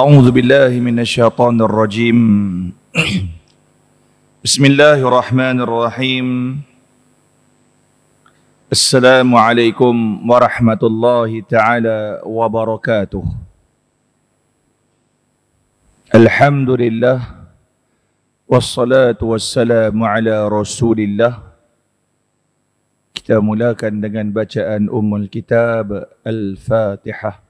أعوذ بالله من الشيطان الرجيم بسم الله الرحمن الرحيم السلام عليكم ورحمة الله تعالى وبركاته الحمد لله والصلاة والسلام على رسول الله كتاب ملاكا دقن بجاء أم الكتاب الفاتحة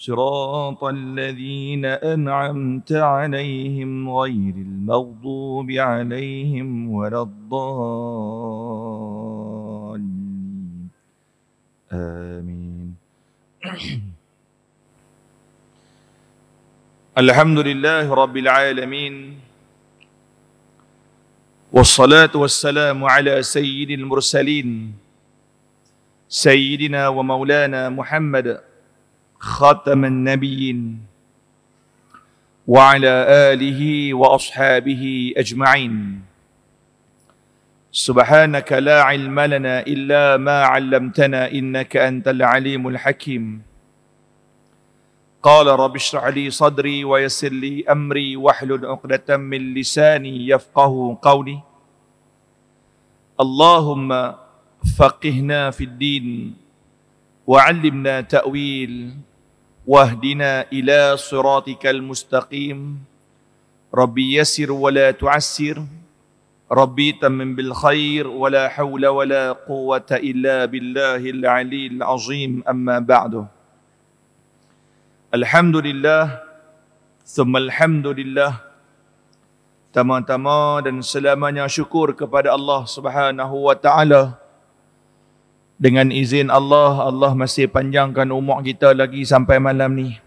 صراط الذين أنعمت عليهم غير المغضوب عليهم ولا الضالين آمين الحمد لله رب العالمين والصلاة والسلام على سيد المرسلين سيدنا ومولانا محمد خاتم النبيين وعلى اله واصحابه اجمعين سبحانك لا علم لنا الا ما علمتنا انك انت العليم الحكيم قال رب اشرح لي صدري ويسر لي امري واحلل عقده من لساني يفقه قولي اللهم فقهنا في الدين وعلمنا تاويل واهدنا إلى صراطك المستقيم ربي يسر ولا تعسر ربي تمن بالخير ولا حول ولا قوة إلا بالله العلي العظيم أما بعد الحمد لله ثم الحمد لله تمام تمام dan selamanya syukur kepada Allah Subhanahu wa taala dengan izin Allah, Allah masih panjangkan umur kita lagi sampai malam ni.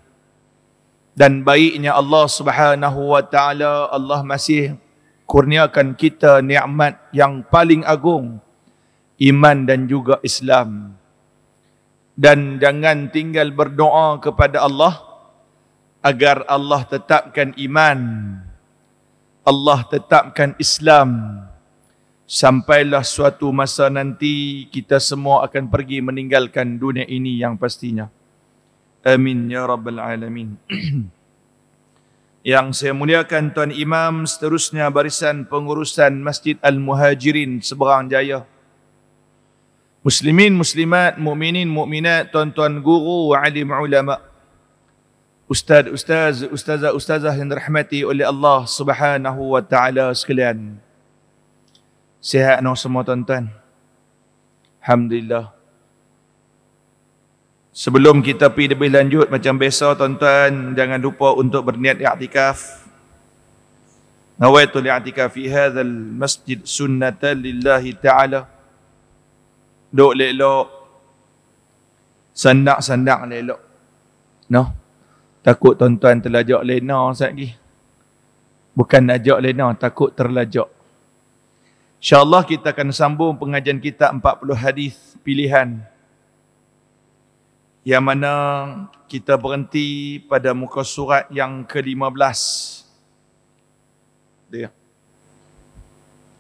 Dan baiknya Allah Subhanahu wa taala Allah masih kurniakan kita nikmat yang paling agung iman dan juga Islam. Dan jangan tinggal berdoa kepada Allah agar Allah tetapkan iman. Allah tetapkan Islam sampailah suatu masa nanti kita semua akan pergi meninggalkan dunia ini yang pastinya. Amin ya rabbal alamin. yang saya muliakan tuan imam seterusnya barisan pengurusan Masjid Al-Muhajirin seberang jaya. Muslimin muslimat, mukminin mukminat, tuan-tuan guru, alim ulama. Ustaz, ustaz, ustazah, ustazah yang dirahmati oleh Allah Subhanahu wa taala sekalian. Sihat no semua tuan-tuan. Alhamdulillah. Sebelum kita pergi lebih lanjut macam biasa tuan-tuan jangan lupa untuk berniat i'tikaf. Nawaitu li'tikaf fi hadzal masjid sunnatan lillahi ta'ala. Duk lelok. Sandak-sandak lelok. No. Takut tuan-tuan terlajak lena sat lagi. Bukan ajak lena, takut terlajak. InsyaAllah kita akan sambung pengajian kita 40 hadis pilihan. Yang mana kita berhenti pada muka surat yang ke-15.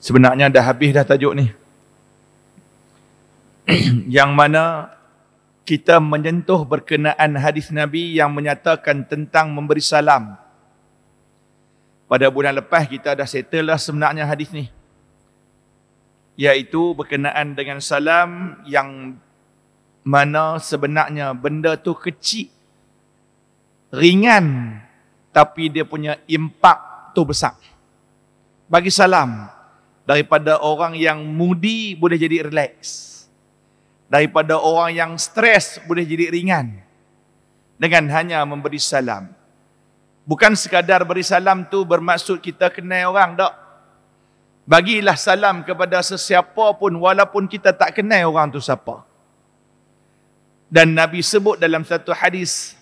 Sebenarnya dah habis dah tajuk ni. yang mana kita menyentuh berkenaan hadis Nabi yang menyatakan tentang memberi salam. Pada bulan lepas kita dah settle lah sebenarnya hadis ni iaitu berkenaan dengan salam yang mana sebenarnya benda tu kecil ringan tapi dia punya impak tu besar bagi salam daripada orang yang mudi boleh jadi relax daripada orang yang stres boleh jadi ringan dengan hanya memberi salam bukan sekadar beri salam tu bermaksud kita kenal orang tak Bagilah salam kepada sesiapa pun walaupun kita tak kenal orang tu siapa. Dan Nabi sebut dalam satu hadis,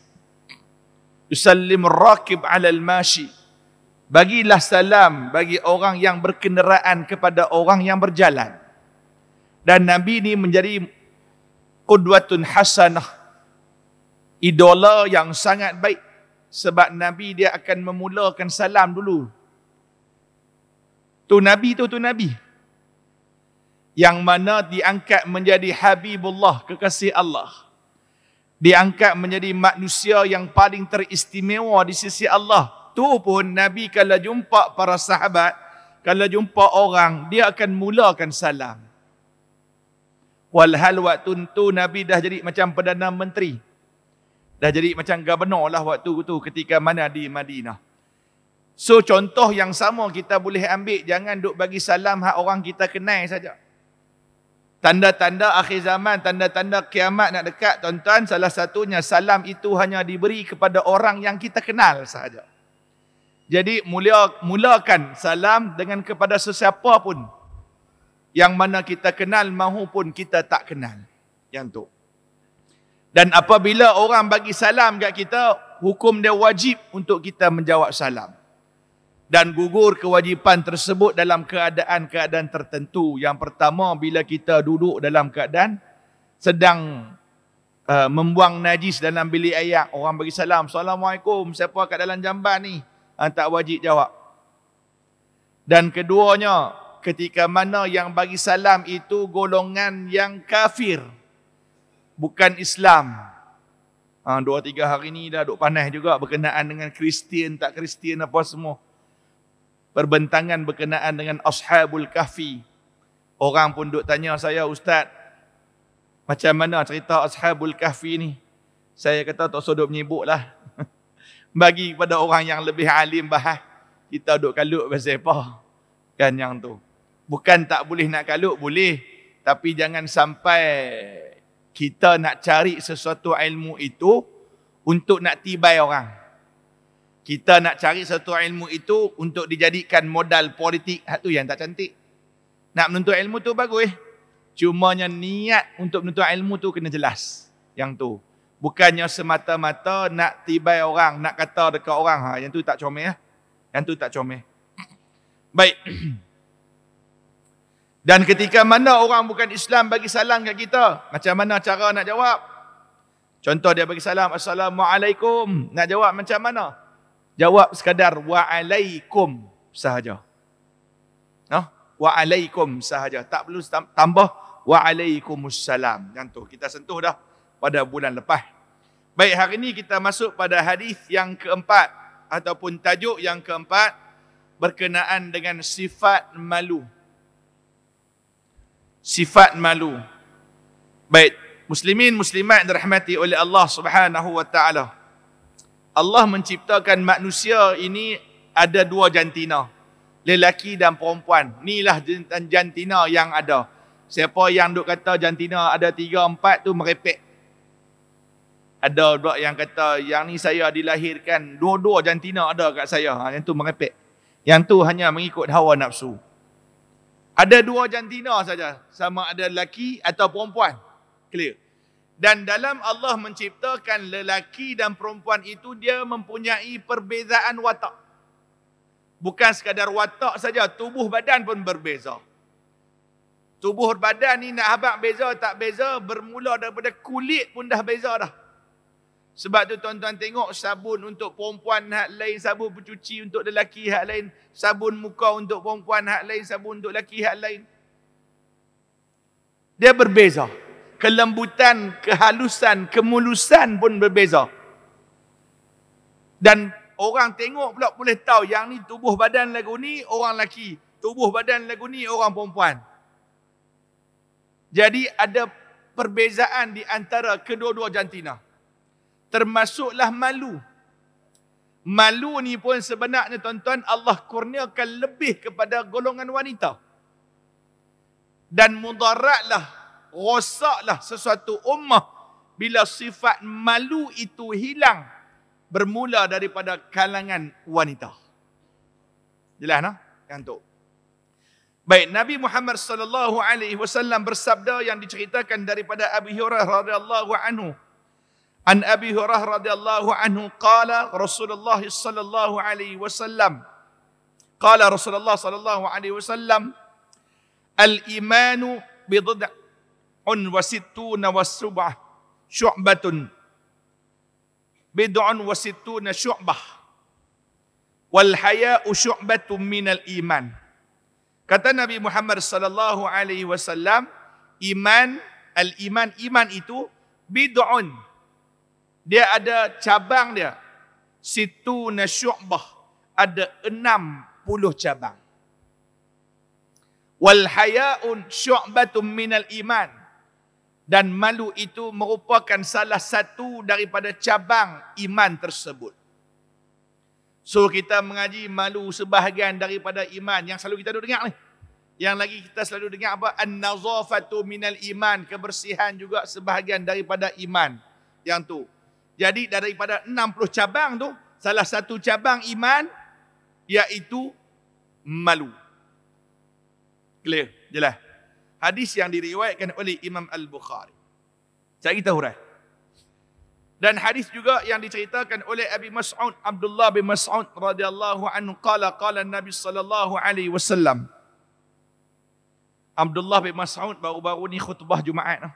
Yusallim rakib alal mashi. Bagilah salam bagi orang yang berkenderaan kepada orang yang berjalan. Dan Nabi ini menjadi kudwatun hasanah. Idola yang sangat baik. Sebab Nabi dia akan memulakan salam dulu tu nabi tu tu nabi yang mana diangkat menjadi habibullah kekasih Allah diangkat menjadi manusia yang paling teristimewa di sisi Allah tu pun nabi kalau jumpa para sahabat kalau jumpa orang dia akan mulakan salam Walhal waktu itu Nabi dah jadi macam Perdana Menteri. Dah jadi macam gubernur lah waktu itu ketika mana di Madinah. So contoh yang sama kita boleh ambil jangan duk bagi salam hak orang kita kenal saja. Tanda-tanda akhir zaman, tanda-tanda kiamat nak dekat tuan-tuan salah satunya salam itu hanya diberi kepada orang yang kita kenal saja. Jadi mulia mulakan salam dengan kepada sesiapa pun yang mana kita kenal mahupun kita tak kenal. Yang tu. Dan apabila orang bagi salam kat kita, hukum dia wajib untuk kita menjawab salam dan gugur kewajipan tersebut dalam keadaan-keadaan tertentu. Yang pertama bila kita duduk dalam keadaan sedang uh, membuang najis dalam bilik ayak. Orang bagi salam, Assalamualaikum, siapa kat dalam jamban ni? Ha, tak wajib jawab. Dan keduanya, ketika mana yang bagi salam itu golongan yang kafir. Bukan Islam. Ha, dua tiga hari ni dah duk panas juga berkenaan dengan Kristian, tak Kristian apa semua perbentangan berkenaan dengan Ashabul Kahfi. Orang pun duk tanya saya, Ustaz, macam mana cerita Ashabul Kahfi ni? Saya kata, tak usah menyibuk lah. Bagi kepada orang yang lebih alim bahas, kita duk kalut pasal apa? Kan yang tu. Bukan tak boleh nak kalut, boleh. Tapi jangan sampai kita nak cari sesuatu ilmu itu untuk nak tibai orang kita nak cari satu ilmu itu untuk dijadikan modal politik itu ha, yang tak cantik nak menuntut ilmu tu bagus eh? cumanya niat untuk menuntut ilmu tu kena jelas yang tu bukannya semata-mata nak tiba orang nak kata dekat orang ha yang tu tak comel ya yang tu tak comel baik dan ketika mana orang bukan Islam bagi salam kat kita macam mana cara nak jawab contoh dia bagi salam assalamualaikum nak jawab macam mana jawab sekadar waalaikum sahaja. Ha? Waalaikum sahaja. Tak perlu tambah waalaikumussalam. Yang tu kita sentuh dah pada bulan lepas. Baik, hari ini kita masuk pada hadis yang keempat ataupun tajuk yang keempat berkenaan dengan sifat malu. Sifat malu. Baik, muslimin muslimat dirahmati oleh Allah Subhanahu wa Allah menciptakan manusia ini ada dua jantina. Lelaki dan perempuan. Inilah jantina yang ada. Siapa yang duk kata jantina ada tiga, empat tu merepek. Ada dua yang kata, yang ni saya dilahirkan, dua-dua jantina ada kat saya. Ha, yang tu merepek. Yang tu hanya mengikut hawa nafsu. Ada dua jantina saja. Sama ada lelaki atau perempuan. Clear. Dan dalam Allah menciptakan lelaki dan perempuan itu, dia mempunyai perbezaan watak. Bukan sekadar watak saja, tubuh badan pun berbeza. Tubuh badan ni nak habak beza tak beza, bermula daripada kulit pun dah beza dah. Sebab tu tuan-tuan tengok sabun untuk perempuan hak lain, sabun pencuci untuk lelaki hak lain, sabun muka untuk perempuan hak lain, sabun untuk lelaki hak lain. Dia Berbeza kelembutan, kehalusan, kemulusan pun berbeza. Dan orang tengok pula boleh tahu yang ni tubuh badan lagu ni orang lelaki. Tubuh badan lagu ni orang perempuan. Jadi ada perbezaan di antara kedua-dua jantina. Termasuklah malu. Malu ni pun sebenarnya tuan-tuan Allah kurniakan lebih kepada golongan wanita. Dan mudaratlah rosaklah sesuatu ummah bila sifat malu itu hilang bermula daripada kalangan wanita. Jelas nah? Yang tu. Baik, Nabi Muhammad sallallahu alaihi wasallam bersabda yang diceritakan daripada Abi Hurairah radhiyallahu anhu. An Abi Hurairah radhiyallahu anhu qala Rasulullah sallallahu alaihi wasallam qala Rasulullah sallallahu alaihi wasallam al-imanu bi un wasitu nawasubah syu'batun bid'un wasitu nasyu'bah wal haya'u syu'batun minal iman kata nabi Muhammad sallallahu alaihi wasallam iman al iman iman itu bid'un dia ada cabang dia situ na nasyu'bah ada 60 cabang wal haya'un syu'batun minal iman dan malu itu merupakan salah satu daripada cabang iman tersebut. So kita mengaji malu sebahagian daripada iman yang selalu kita dengar ni. Yang lagi kita selalu dengar apa? An-nazafatu minal iman. Kebersihan juga sebahagian daripada iman. Yang tu. Jadi daripada 60 cabang tu, salah satu cabang iman iaitu malu. Clear? Jelas? hadis yang diriwayatkan oleh Imam Al-Bukhari. Cari tahu dah. Dan hadis juga yang diceritakan oleh Abi Mas'ud Abdullah bin Mas'ud radhiyallahu anhu qala qala Nabi sallallahu alaihi wasallam Abdullah bin Mas'ud baru-baru ni khutbah Jumaat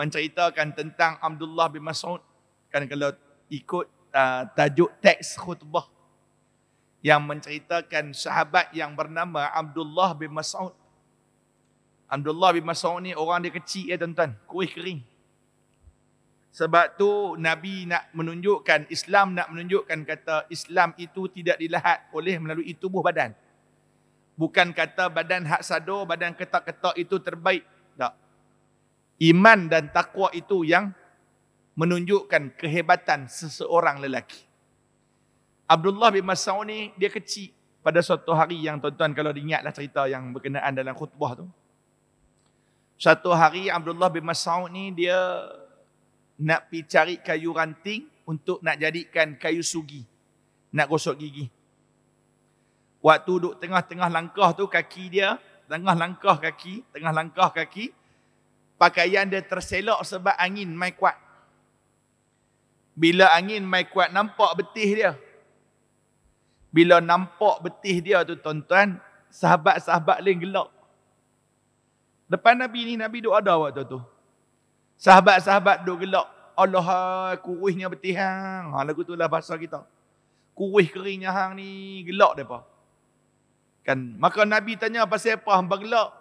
menceritakan tentang Abdullah bin Mas'ud kan kalau ikut uh, tajuk teks khutbah yang menceritakan sahabat yang bernama Abdullah bin Mas'ud Abdullah bin Mas'ud ni orang dia kecil ya tuan-tuan, kuih kering. Sebab tu Nabi nak menunjukkan, Islam nak menunjukkan kata Islam itu tidak dilahat oleh melalui tubuh badan. Bukan kata badan hak sado, badan ketak-ketak itu terbaik. Tak. Iman dan takwa itu yang menunjukkan kehebatan seseorang lelaki. Abdullah bin Mas'ud ni dia kecil pada suatu hari yang tuan-tuan kalau diingatlah cerita yang berkenaan dalam khutbah tu. Satu hari Abdullah bin Mas'ud ni dia nak pi cari kayu ranting untuk nak jadikan kayu sugi. Nak gosok gigi. Waktu duduk tengah-tengah langkah tu kaki dia, tengah langkah kaki, tengah langkah kaki, pakaian dia terselok sebab angin mai kuat. Bila angin mai kuat nampak betih dia. Bila nampak betih dia tu tuan-tuan, sahabat-sahabat lain gelak. Depan Nabi ni Nabi duk ada waktu tu. Sahabat-sahabat duk gelak. Allah kuruhnya betih hang. Ha lagu tulah bahasa kita. Kuruh keringnya hang ni gelak depa. Kan maka Nabi tanya pasal apa hang bergelak?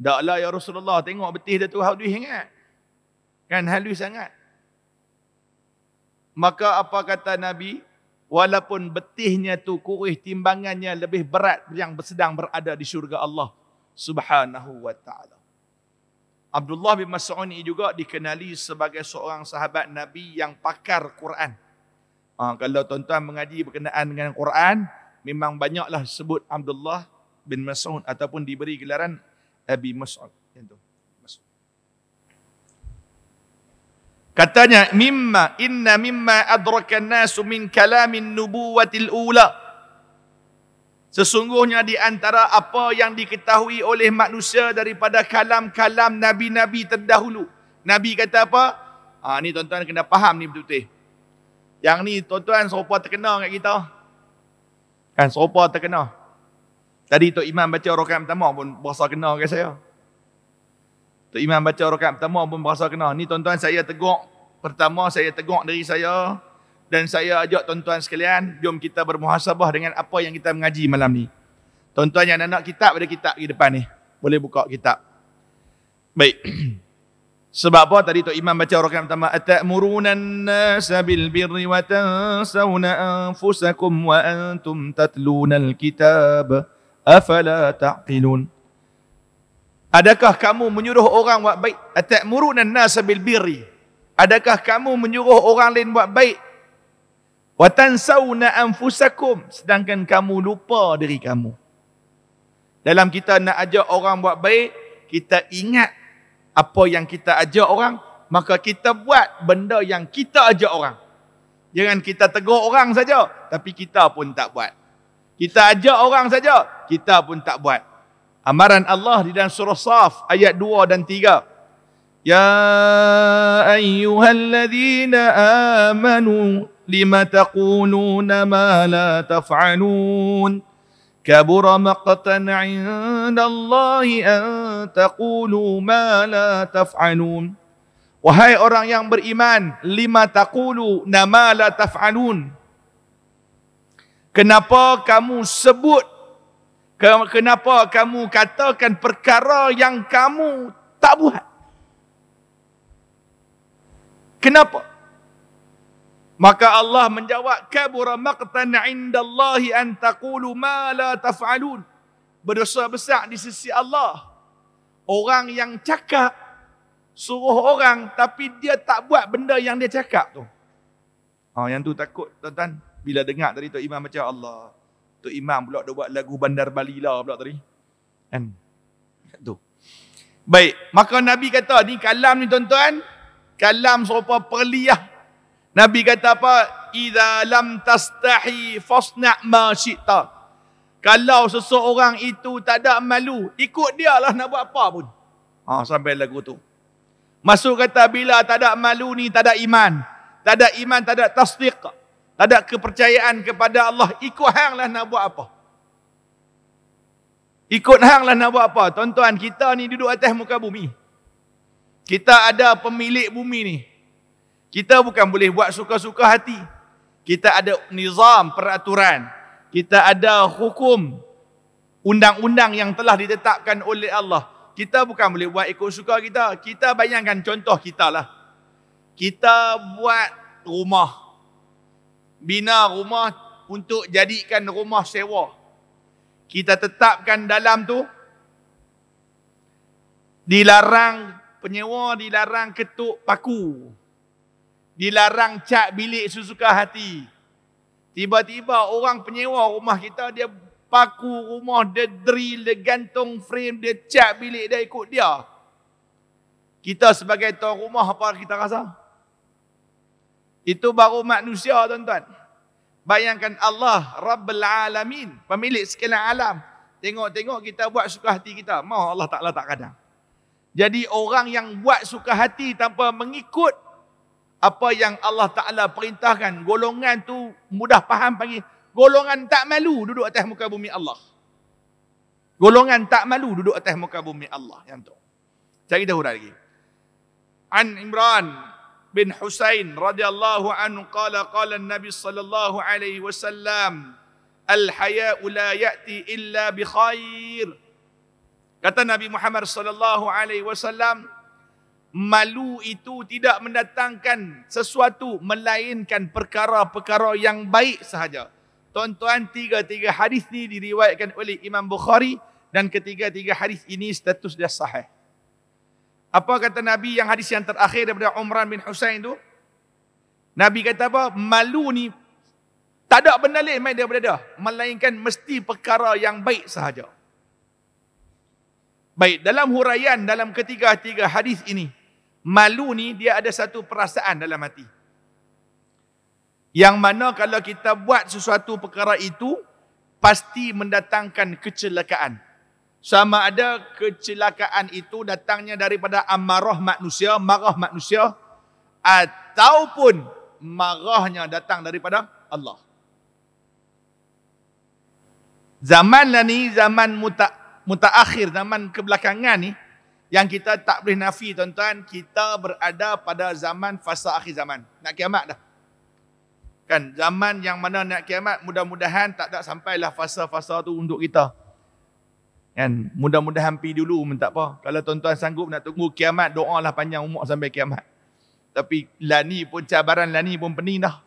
Daklah ya Rasulullah tengok betih dia tu hau sangat, Kan halus sangat. Maka apa kata Nabi? Walaupun betihnya tu kurih timbangannya lebih berat yang sedang berada di syurga Allah subhanahu wa ta'ala. Abdullah bin Mas'un ini juga dikenali sebagai seorang sahabat Nabi yang pakar Quran. Ha, kalau tuan-tuan mengaji berkenaan dengan Quran, memang banyaklah sebut Abdullah bin Mas'un ataupun diberi gelaran Abi Mas'un. Katanya mimma inna mimma adraka an-nasu min kalamin nubuwatil ula Sesungguhnya di antara apa yang diketahui oleh manusia daripada kalam-kalam nabi-nabi terdahulu. Nabi kata apa? Ah ha, ni tuan-tuan kena faham ni betul-betul. Yang ni tuan-tuan serupa terkena dengan kita. Kan serupa terkenal. Tadi tu Imam baca rakaat pertama pun berasa kena dengan saya. tu Imam baca rakaat pertama pun berasa kena. Ni tuan-tuan saya tegur. Pertama saya tegur dari saya dan saya ajak tuan-tuan sekalian jom kita bermuhasabah dengan apa yang kita mengaji malam ni. Tuan-tuan yang nak kitab pada kitab di depan ni. Boleh buka kitab. Baik. Sebab apa tadi Tok Imam baca rakaat pertama atamuruna nasa bil birri wa tansawna anfusakum wa antum tatluna kitab afala taqilun Adakah kamu menyuruh orang buat baik atamuruna nasa bil birri Adakah kamu menyuruh orang lain buat baik Watansawna anfusakum. Sedangkan kamu lupa diri kamu. Dalam kita nak ajak orang buat baik, kita ingat apa yang kita ajak orang, maka kita buat benda yang kita ajak orang. Jangan kita tegur orang saja, tapi kita pun tak buat. Kita ajak orang saja, kita pun tak buat. Amaran Allah di dalam surah Saf ayat 2 dan 3. Ya ayyuhalladzina amanu لما تقولون ما لا تفعلون كبر مقتا عند الله أن تقولوا ما لا تفعلون Wahai orang yang beriman, lima takulu nama la taf'alun. Kenapa kamu sebut, kenapa kamu katakan perkara yang kamu tak buat? Kenapa? Maka Allah menjawab kabura maqtan indallahi an taqulu ma la taf'alun. Berdosa besar di sisi Allah. Orang yang cakap suruh orang tapi dia tak buat benda yang dia cakap tu. Ha yang tu takut tuan-tuan bila dengar tadi tu Imam macam Allah. Tu Imam pula dia buat lagu Bandar Bali lah pula tadi. Kan? Tu. Baik, maka Nabi kata ni kalam ni tuan-tuan, kalam serupa perliah Nabi kata apa? Iza lam tastahi fasna' ma syi'ta. Kalau seseorang itu tak ada malu, ikut dia lah nak buat apa pun. Ha, sampai lagu tu. Masuk kata bila tak ada malu ni, tak ada iman. Tak ada iman, tak ada tasdiq. Tak ada kepercayaan kepada Allah. Ikut hang lah nak buat apa. Ikut hang lah nak buat apa. Tuan-tuan, kita ni duduk atas muka bumi. Kita ada pemilik bumi ni. Kita bukan boleh buat suka-suka hati. Kita ada nizam peraturan. Kita ada hukum undang-undang yang telah ditetapkan oleh Allah. Kita bukan boleh buat ikut suka kita. Kita bayangkan contoh kita lah. Kita buat rumah. Bina rumah untuk jadikan rumah sewa. Kita tetapkan dalam tu dilarang penyewa dilarang ketuk paku dilarang cat bilik sesuka hati. Tiba-tiba orang penyewa rumah kita dia paku rumah, dia drill, dia gantung frame, dia cat bilik dia ikut dia. Kita sebagai tuan rumah apa kita rasa? Itu baru manusia tuan-tuan. Bayangkan Allah Rabbul Alamin, pemilik segala alam. Tengok-tengok kita buat suka hati kita. Mau Allah Ta'ala tak kadang. Jadi orang yang buat suka hati tanpa mengikut apa yang Allah Ta'ala perintahkan, golongan tu mudah faham pagi golongan tak malu duduk atas muka bumi Allah. Golongan tak malu duduk atas muka bumi Allah. Yang tu. Cari dah lagi. An Imran bin Husain radhiyallahu anhu qala qala Nabi sallallahu alaihi wasallam al haya'u la ya'ti illa bi khair. Kata Nabi Muhammad sallallahu alaihi wasallam, malu itu tidak mendatangkan sesuatu melainkan perkara-perkara yang baik sahaja. Tuan-tuan, tiga-tiga hadis ini diriwayatkan oleh Imam Bukhari dan ketiga-tiga hadis ini status dia sahih. Apa kata Nabi yang hadis yang terakhir daripada Umran bin Husain itu? Nabi kata apa? Malu ni tak ada benda lain main daripada dah. Melainkan mesti perkara yang baik sahaja. Baik, dalam huraian dalam ketiga-tiga hadis ini, malu ni dia ada satu perasaan dalam hati. Yang mana kalau kita buat sesuatu perkara itu, pasti mendatangkan kecelakaan. Sama ada kecelakaan itu datangnya daripada amarah manusia, marah manusia, ataupun marahnya datang daripada Allah. Zaman ni, zaman muta, muta akhir, zaman kebelakangan ni, yang kita tak boleh nafi tuan-tuan, kita berada pada zaman fasa akhir zaman. Nak kiamat dah. Kan zaman yang mana nak kiamat mudah-mudahan tak tak sampailah fasa-fasa tu untuk kita. Kan mudah-mudahan pi dulu pun tak apa. Kalau tuan-tuan sanggup nak tunggu kiamat, doa lah panjang umur sampai kiamat. Tapi lani pun cabaran lani pun pening dah.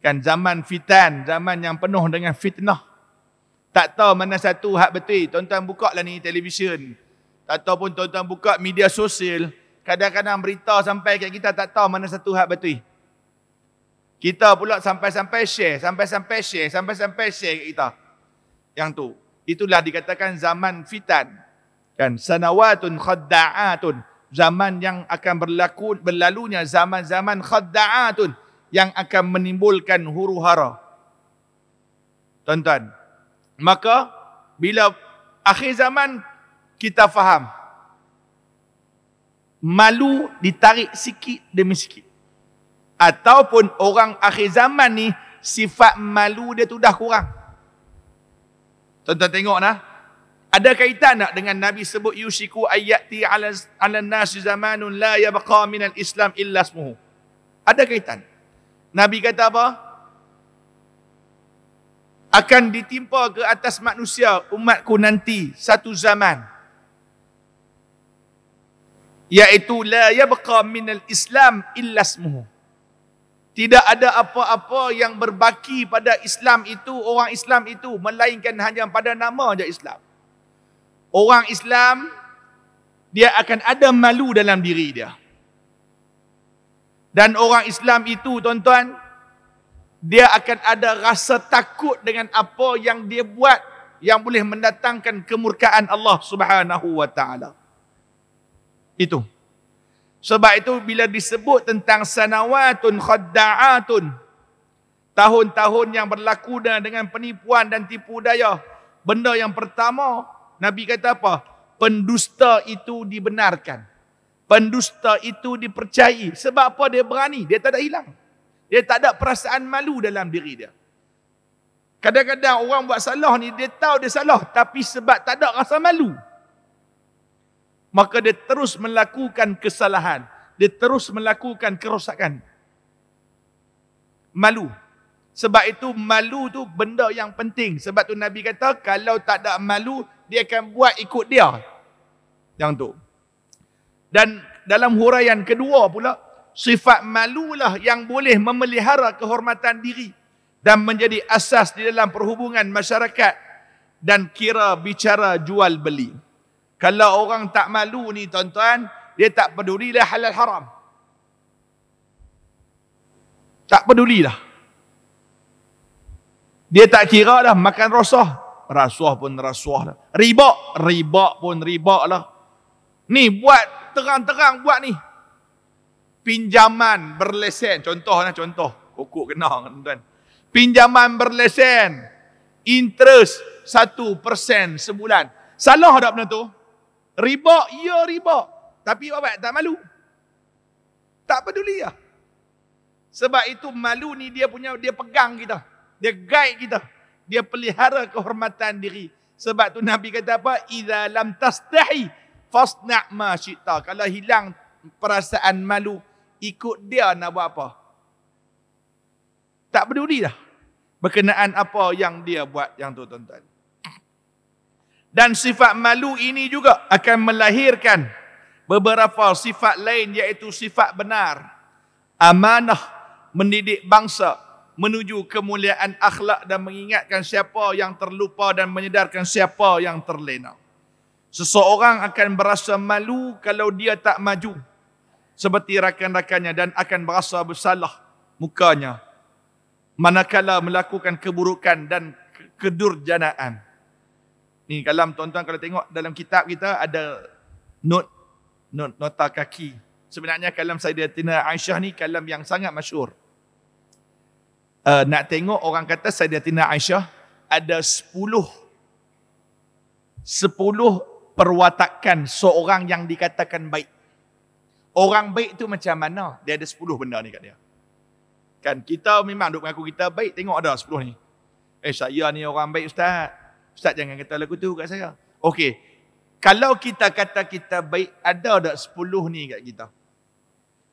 Kan zaman fitan, zaman yang penuh dengan fitnah. Tak tahu mana satu hak betul. Tuan-tuan buka lah ni televisyen ataupun tuan-tuan buka media sosial, kadang-kadang berita sampai kat kita tak tahu mana satu hak betul. Kita pula sampai-sampai share, sampai-sampai share, sampai-sampai share kat kita. Yang tu. Itulah dikatakan zaman fitan. Kan? Sanawatun khadda'atun. Zaman yang akan berlaku, berlalunya zaman-zaman khadda'atun yang akan menimbulkan huru hara. Tuan-tuan, maka bila akhir zaman kita faham. Malu ditarik sikit demi sikit. Ataupun orang akhir zaman ni, sifat malu dia tu dah kurang. Tonton tengok nah. Ada kaitan nak dengan Nabi sebut yushiku ayati ala nasi zamanun la yabqa minal islam illa smuhu. Ada kaitan. Nabi kata apa? Akan ditimpa ke atas manusia umatku nanti satu zaman iaitu la yabqa min al-islam illa smuhu. Tidak ada apa-apa yang berbaki pada Islam itu, orang Islam itu melainkan hanya pada nama saja Islam. Orang Islam dia akan ada malu dalam diri dia. Dan orang Islam itu tuan-tuan dia akan ada rasa takut dengan apa yang dia buat yang boleh mendatangkan kemurkaan Allah Subhanahu wa taala itu. Sebab itu bila disebut tentang sanawatun khadda'atun tahun-tahun yang berlaku dengan penipuan dan tipu daya, benda yang pertama Nabi kata apa? Pendusta itu dibenarkan. Pendusta itu dipercayai. Sebab apa dia berani? Dia tak ada hilang. Dia tak ada perasaan malu dalam diri dia. Kadang-kadang orang buat salah ni, dia tahu dia salah. Tapi sebab tak ada rasa malu maka dia terus melakukan kesalahan. Dia terus melakukan kerosakan. Malu. Sebab itu malu tu benda yang penting. Sebab tu Nabi kata kalau tak ada malu, dia akan buat ikut dia. Yang tu. Dan dalam huraian kedua pula, sifat malulah yang boleh memelihara kehormatan diri dan menjadi asas di dalam perhubungan masyarakat dan kira bicara jual beli. Kalau orang tak malu ni tuan-tuan, dia tak pedulilah halal haram. Tak pedulilah. Dia tak kira lah makan rasuah. Rasuah pun rasuah lah. Riba, riba pun riba lah. Ni buat terang-terang buat ni. Pinjaman berlesen. Contoh lah contoh. Kokok kena kan tuan Pinjaman berlesen. Interest 1% sebulan. Salah tak benda tu? Riba, ya riba. Tapi apa tak malu. Tak peduli lah. Sebab itu malu ni dia punya, dia pegang kita. Dia guide kita. Dia pelihara kehormatan diri. Sebab tu Nabi kata apa? Iza lam tastahi fasna' ma syi'ta. Kalau hilang perasaan malu, ikut dia nak buat apa? Tak peduli lah. Berkenaan apa yang dia buat yang tu tuan-tuan. Dan sifat malu ini juga akan melahirkan beberapa sifat lain iaitu sifat benar. Amanah mendidik bangsa menuju kemuliaan akhlak dan mengingatkan siapa yang terlupa dan menyedarkan siapa yang terlena. Seseorang akan berasa malu kalau dia tak maju seperti rakan-rakannya dan akan berasa bersalah mukanya manakala melakukan keburukan dan kedurjanaan. Ni kalam tuan-tuan kalau tengok dalam kitab kita ada not not nota kaki. Sebenarnya kalam Sayyidatina Aisyah ni kalam yang sangat masyur. Uh, nak tengok orang kata Sayyidatina Aisyah ada 10 10 perwatakan seorang yang dikatakan baik. Orang baik tu macam mana? Dia ada 10 benda ni kat dia. Kan kita memang duk mengaku kita baik tengok ada 10 ni. Eh saya ni orang baik ustaz. Ustaz jangan kata lagu tu kat saya. Okey. Kalau kita kata kita baik ada dak 10 ni kat kita.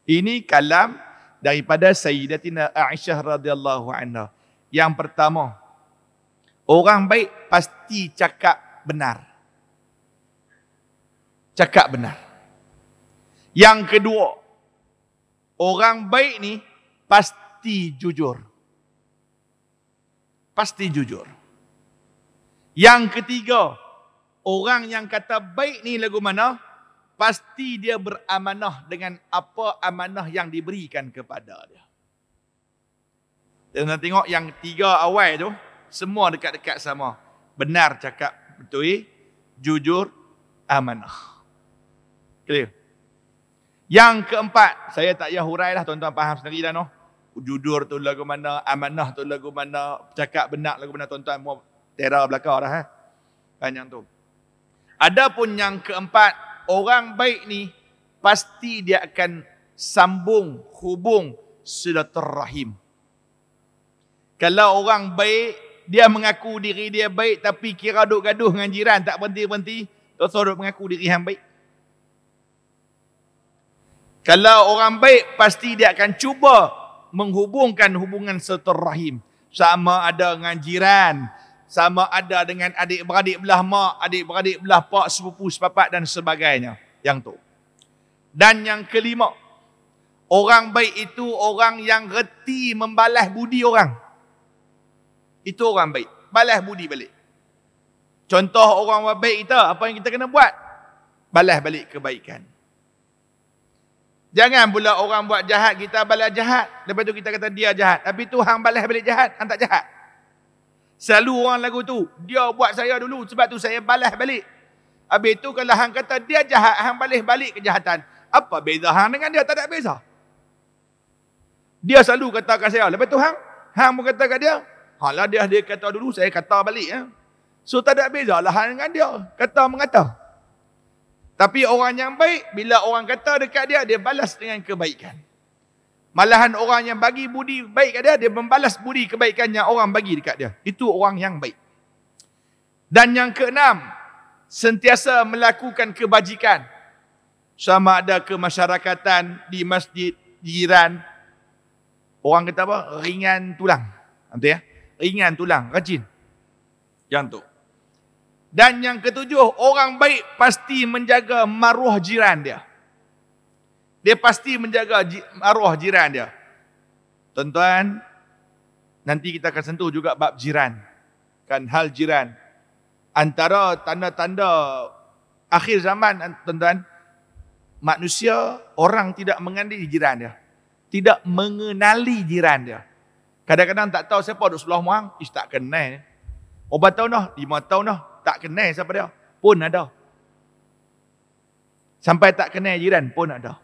Ini kalam daripada Sayyidatina Aisyah radhiyallahu anha. Yang pertama, orang baik pasti cakap benar. Cakap benar. Yang kedua, orang baik ni pasti jujur. Pasti jujur. Yang ketiga, orang yang kata baik ni lagu mana? Pasti dia beramanah dengan apa amanah yang diberikan kepada dia. Dan tengok yang tiga awal tu, semua dekat-dekat sama. Benar cakap betul, eh? jujur, amanah. Clear? Yang keempat, saya tak payah hurai lah tuan-tuan faham sendiri dah no. Jujur tu lagu mana, amanah tu lagu mana, cakap benar lagu mana tuan-tuan tera belakang dah eh. Ha? Kan yang tu. Adapun yang keempat, orang baik ni pasti dia akan sambung hubung silaturahim. Kalau orang baik, dia mengaku diri dia baik tapi kira duk gaduh dengan jiran tak berhenti-henti, tosor duk mengaku diri yang baik. Kalau orang baik, pasti dia akan cuba menghubungkan hubungan silaturahim. Sama ada dengan jiran, sama ada dengan adik-beradik belah mak, adik-beradik belah pak, sepupu, sepapat dan sebagainya. Yang tu. Dan yang kelima, orang baik itu orang yang reti membalas budi orang. Itu orang baik. Balas budi balik. Contoh orang baik kita, apa yang kita kena buat? Balas balik kebaikan. Jangan pula orang buat jahat, kita balas jahat. Lepas tu kita kata dia jahat. Tapi Tuhan balas balik jahat, hang tak jahat. Selalu orang lagu tu, dia buat saya dulu sebab tu saya balas balik. Habis tu kalau hang kata dia jahat, hang balas balik kejahatan. Apa beza hang dengan dia? Tak ada beza. Dia selalu kata kat saya. Lepas tu hang, hang pun kata kat dia. Halah dia dia kata dulu, saya kata balik. Eh. So tak ada beza lah hang dengan dia. Kata mengata. Tapi orang yang baik, bila orang kata dekat dia, dia balas dengan kebaikan. Malahan orang yang bagi budi baik kat dia, dia membalas budi kebaikan yang orang bagi dekat dia. Itu orang yang baik. Dan yang keenam, sentiasa melakukan kebajikan. Sama ada ke masyarakatan, di masjid, di jiran. Orang kata apa? Ringan tulang. Nanti ya. Ringan tulang, rajin. Yang tu. Dan yang ketujuh, orang baik pasti menjaga maruah jiran dia. Dia pasti menjaga arwah jiran dia. Tuan-tuan, nanti kita akan sentuh juga bab jiran. Kan hal jiran. Antara tanda-tanda akhir zaman, tuan-tuan, manusia, orang tidak mengandai jiran dia. Tidak mengenali jiran dia. Kadang-kadang tak tahu siapa duduk sebelah muang, ish tak kenal. Obat tahun dah, lima tahun dah, tak kenal siapa dia. Pun ada. Sampai tak kenal jiran pun ada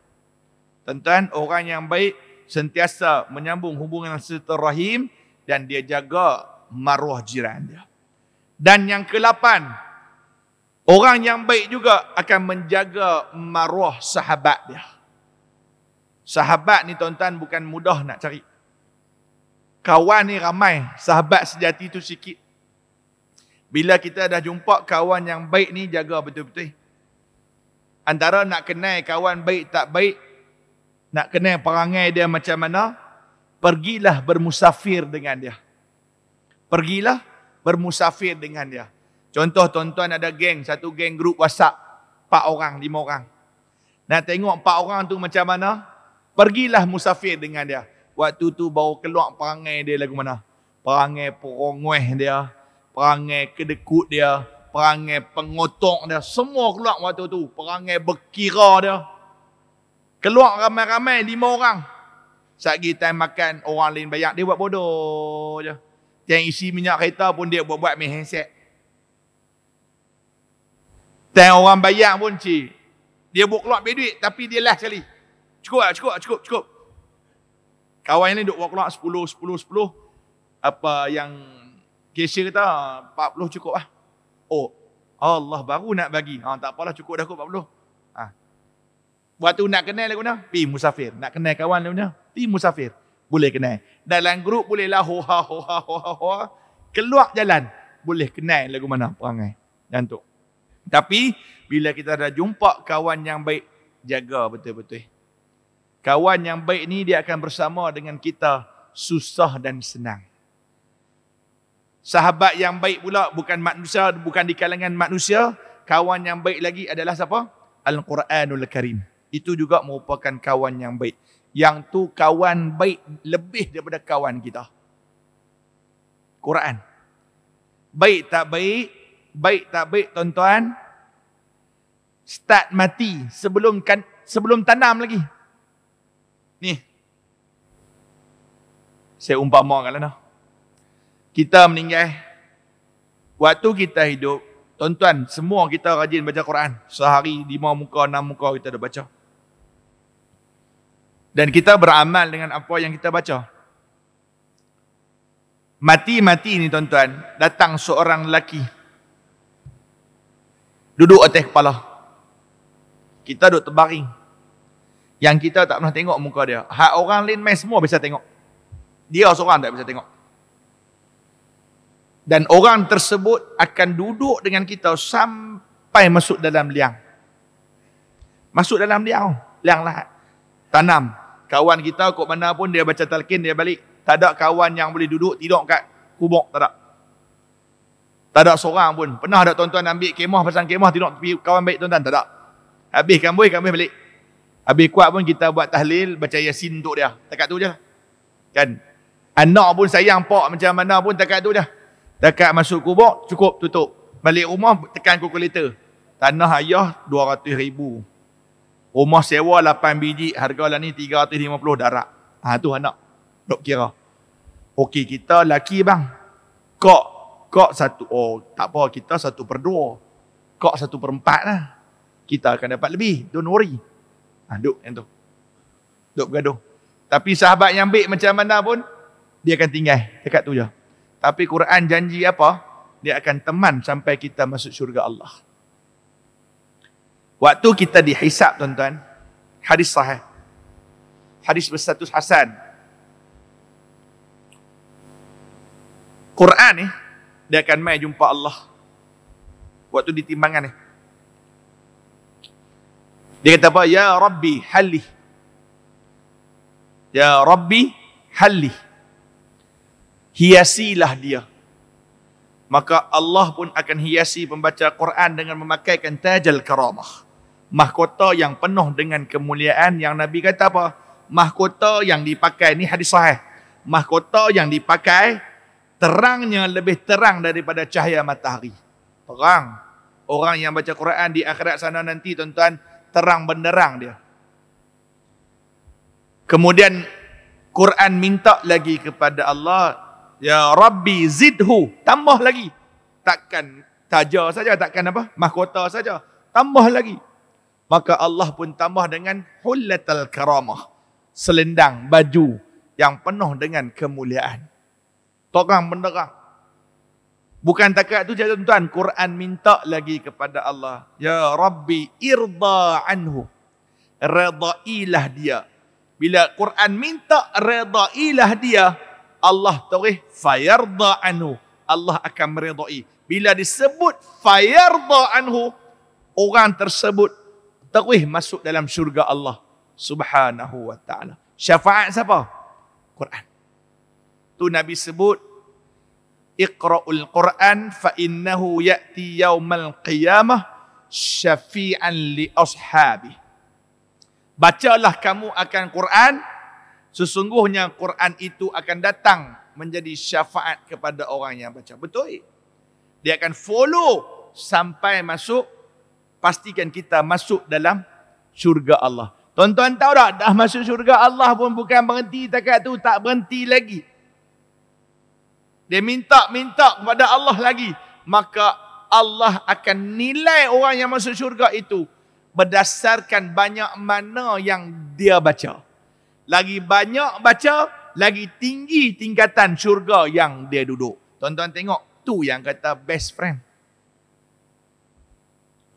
tuan orang yang baik sentiasa menyambung hubungan dengan rahim dan dia jaga maruah jiran dia. Dan yang kelapan, orang yang baik juga akan menjaga maruah sahabat dia. Sahabat ni tuan-tuan bukan mudah nak cari. Kawan ni ramai, sahabat sejati tu sikit. Bila kita dah jumpa kawan yang baik ni jaga betul-betul. Antara nak kenal kawan baik tak baik, nak kenal perangai dia macam mana, pergilah bermusafir dengan dia. Pergilah bermusafir dengan dia. Contoh tuan-tuan ada geng, satu geng grup WhatsApp, 4 orang, 5 orang. Nak tengok 4 orang tu macam mana, pergilah musafir dengan dia. Waktu tu baru keluar perangai dia lagu mana. Perangai perongweh dia, perangai kedekut dia, perangai pengotok dia, semua keluar waktu tu. Perangai berkira dia, Keluar ramai-ramai lima orang. Saat pergi time makan orang lain banyak Dia buat bodoh je. Yang isi minyak kereta pun dia buat-buat main handset. Tang orang banyak pun cik. Dia buat keluar duit tapi dia last sekali. Cukup lah, cukup cukup, cukup. Kawan yang lain duk buat keluar 10, 10, 10. Apa yang kesia kata 40 ah, cukup lah. Oh, Allah baru nak bagi. Ha, tak apalah cukup dah kot 40. Waktu nak kenal lagu nak, pi musafir. Nak kenal kawan lagu nak, pi musafir. Boleh kenal. Dalam grup boleh lah ho ha ho ha ho ha ho Keluar jalan, boleh kenal lagu mana perangai. Jantuk. Tapi, bila kita dah jumpa kawan yang baik, jaga betul-betul. Kawan yang baik ni dia akan bersama dengan kita susah dan senang. Sahabat yang baik pula bukan manusia, bukan di kalangan manusia. Kawan yang baik lagi adalah siapa? Al-Quranul Karim itu juga merupakan kawan yang baik. Yang tu kawan baik lebih daripada kawan kita. Quran. Baik tak baik, baik tak baik tuan-tuan, start mati sebelum kan, sebelum tanam lagi. Ni. Saya umpamakan lah. Nah. Kita meninggal. Waktu kita hidup, tuan-tuan, semua kita rajin baca Quran. Sehari lima muka, enam muka kita dah baca dan kita beramal dengan apa yang kita baca. Mati-mati ni tuan-tuan, datang seorang lelaki. Duduk atas kepala. Kita duduk terbaring. Yang kita tak pernah tengok muka dia. Hak orang lain main semua bisa tengok. Dia seorang tak bisa tengok. Dan orang tersebut akan duduk dengan kita sampai masuk dalam liang. Masuk dalam liang. Liang lahat. Tanam. Tanam kawan kita kok mana pun dia baca talqin dia balik. Tak ada kawan yang boleh duduk tidur kat kubur, tak ada. Tak ada seorang pun. Pernah ada tuan-tuan ambil kemah pasang kemah tidur tepi kawan baik tuan-tuan, tak ada. Habiskan boy, kami balik. Habis kuat pun kita buat tahlil, baca yasin untuk dia. Tak Takat tu je. Lah. Kan? Anak pun sayang pak macam mana pun tak takat tu je. Tak Takat masuk kubur, cukup tutup. Balik rumah, tekan kukulator. Tanah ayah, 200 ribu. Rumah sewa 8 biji, harga lah ni 350 darab. Ha, tu anak. dok kira. Okey, kita laki bang. Kok, kok satu, oh tak apa, kita satu per dua. Kok satu per empat lah. Kita akan dapat lebih. Don't worry. Ha, duk yang tu. Duk bergaduh. Tapi sahabat yang baik macam mana pun, dia akan tinggal. Dekat tu je. Tapi Quran janji apa? Dia akan teman sampai kita masuk syurga Allah. Waktu kita dihisap tuan-tuan, hadis sahih. Hadis berstatus hasan. Quran ni, dia akan mai jumpa Allah. Waktu ditimbangan ni. Dia kata apa? Ya Rabbi halih. Ya Rabbi halih. Hiasilah dia maka Allah pun akan hiasi pembaca Quran dengan memakaikan tajal karamah. Mahkota yang penuh dengan kemuliaan yang Nabi kata apa? Mahkota yang dipakai, ni hadis sahih. Mahkota yang dipakai, terangnya lebih terang daripada cahaya matahari. Terang. Orang yang baca Quran di akhirat sana nanti tuan-tuan, terang benderang dia. Kemudian Quran minta lagi kepada Allah Ya Rabbi zidhu. Tambah lagi. Takkan saja saja takkan apa mahkota saja tambah lagi maka Allah pun tambah dengan hullatal karamah selendang baju yang penuh dengan kemuliaan terang benderang bukan takat tu saja tuan Quran minta lagi kepada Allah ya rabbi irda anhu redailah dia bila Quran minta redailah dia Allah terih fayarda anhu. Allah akan meridai Bila disebut fayarda anhu, orang tersebut terih masuk dalam syurga Allah subhanahu wa ta'ala. Syafaat siapa? Quran. Tu Nabi sebut, Iqra'ul Quran fa'innahu ya'ti yawmal qiyamah syafi'an li ashabi. Bacalah kamu akan Quran, sesungguhnya Quran itu akan datang menjadi syafaat kepada orang yang baca. Betul. Dia akan follow sampai masuk pastikan kita masuk dalam syurga Allah. Tuan-tuan tahu tak dah masuk syurga Allah pun bukan berhenti takat tu tak berhenti lagi. Dia minta-minta kepada Allah lagi, maka Allah akan nilai orang yang masuk syurga itu berdasarkan banyak mana yang dia baca lagi banyak baca, lagi tinggi tingkatan syurga yang dia duduk. Tuan-tuan tengok, tu yang kata best friend.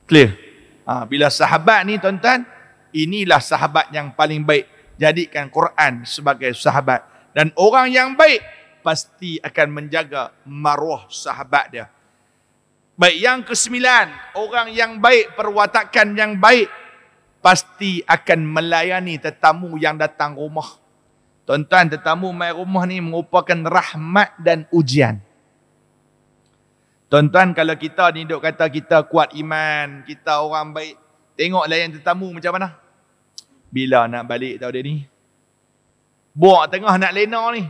Clear? Ha, bila sahabat ni tuan-tuan, inilah sahabat yang paling baik. Jadikan Quran sebagai sahabat. Dan orang yang baik, pasti akan menjaga maruah sahabat dia. Baik, yang kesembilan, orang yang baik, perwatakan yang baik, pasti akan melayani tetamu yang datang rumah. Tuan-tuan, tetamu mai rumah ni merupakan rahmat dan ujian. Tuan-tuan, kalau kita ni duk kata kita kuat iman, kita orang baik, tengok layan tetamu macam mana? Bila nak balik tau dia ni? Buat tengah nak lena ni.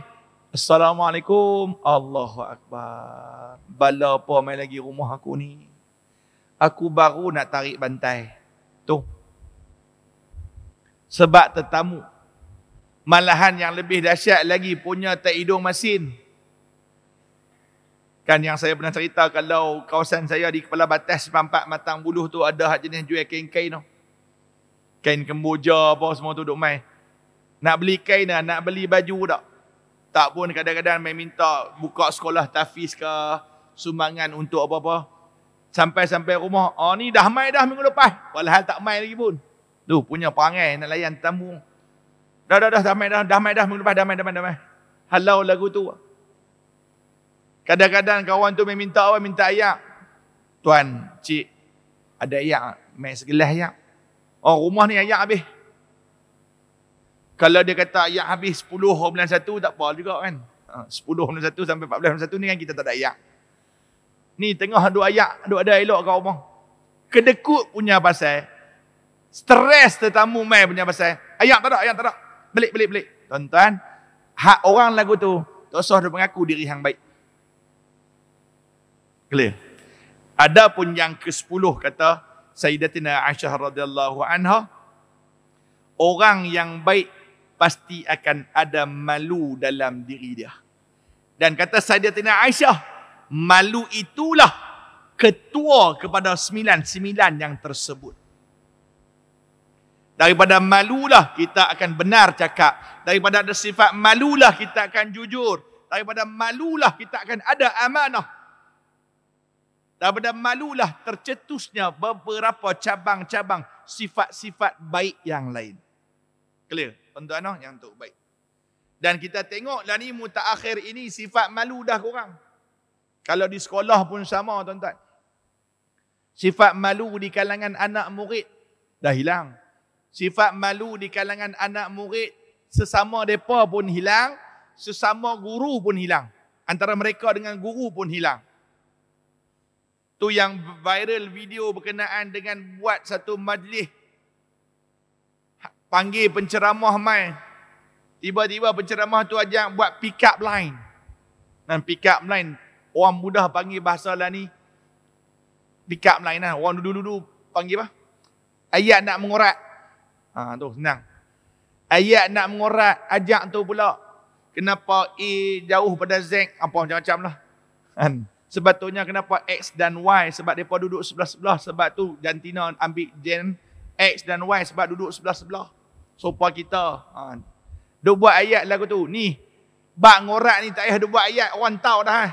Assalamualaikum. Allahu Akbar. Bala apa main lagi rumah aku ni? Aku baru nak tarik bantai. Tu, sebab tetamu. Malahan yang lebih dahsyat lagi punya tak hidung masin. Kan yang saya pernah cerita kalau kawasan saya di kepala batas 94 matang buluh tu ada hak jenis jual kain-kain tu. Kain kemboja apa semua tu duduk main. Nak beli kain lah, nak beli baju tak. Tak pun kadang-kadang main minta buka sekolah tafiz ke sumbangan untuk apa-apa. Sampai-sampai rumah, oh ni dah main dah minggu lepas. Walhal tak main lagi pun. Tu punya perangai nak layan tamu. Dah dah dah damai dah damai dah mengelupas damai damai damai. Halau lagu tu. Kadang-kadang kawan tu meminta awak minta ayak. Tuan, cik, ada ayak, main segelas ayak. Oh, rumah ni ayak habis. Kalau dia kata ayak habis 10 bulan 1 tak apa juga kan. 10 ha, bulan 1 sampai 14 bulan 1 ni kan kita tak ada ayak. Ni tengah ada ayak, ada ada elok kat rumah. Kedekut punya pasal, Stres tetamu mai punya pasal. Ayak tak ada, ayak tak ada. Belik, belik, belik. Tuan-tuan, hak orang lagu tu, Tok Soh dia mengaku diri yang baik. Clear? Ada pun yang ke-10 kata, Sayyidatina Aisyah radhiyallahu anha, orang yang baik pasti akan ada malu dalam diri dia. Dan kata Sayyidatina Aisyah, malu itulah ketua kepada sembilan-sembilan yang tersebut. Daripada malulah kita akan benar cakap. Daripada ada sifat malulah kita akan jujur. Daripada malulah kita akan ada amanah. Daripada malulah tercetusnya beberapa cabang-cabang sifat-sifat baik yang lain. Clear? Tuan-tuan no? Oh, yang untuk baik. Dan kita tengok lah ni mutakhir ini sifat malu dah kurang. Kalau di sekolah pun sama tuan-tuan. Sifat malu di kalangan anak murid dah hilang. Sifat malu di kalangan anak murid sesama depa pun hilang, sesama guru pun hilang. Antara mereka dengan guru pun hilang. Tu yang viral video berkenaan dengan buat satu majlis panggil penceramah mai. Tiba-tiba penceramah tu ajak buat pick up line. Dan pick up line orang mudah panggil bahasa lah ni pick up line lah. Orang dulu-dulu panggil apa? Ayat nak mengorat. Ha, tu senang. Ayat nak mengorat, ajak tu pula. Kenapa E jauh pada Z, apa macam-macam lah. Kan? Sebetulnya kenapa X dan Y sebab mereka duduk sebelah-sebelah. Sebab tu jantina ambil gen X dan Y sebab duduk sebelah-sebelah. Sopa kita. Ha. Duk buat ayat lagu tu. Ni, bak ngorak ni tak payah duk buat ayat. Orang tahu dah. Eh?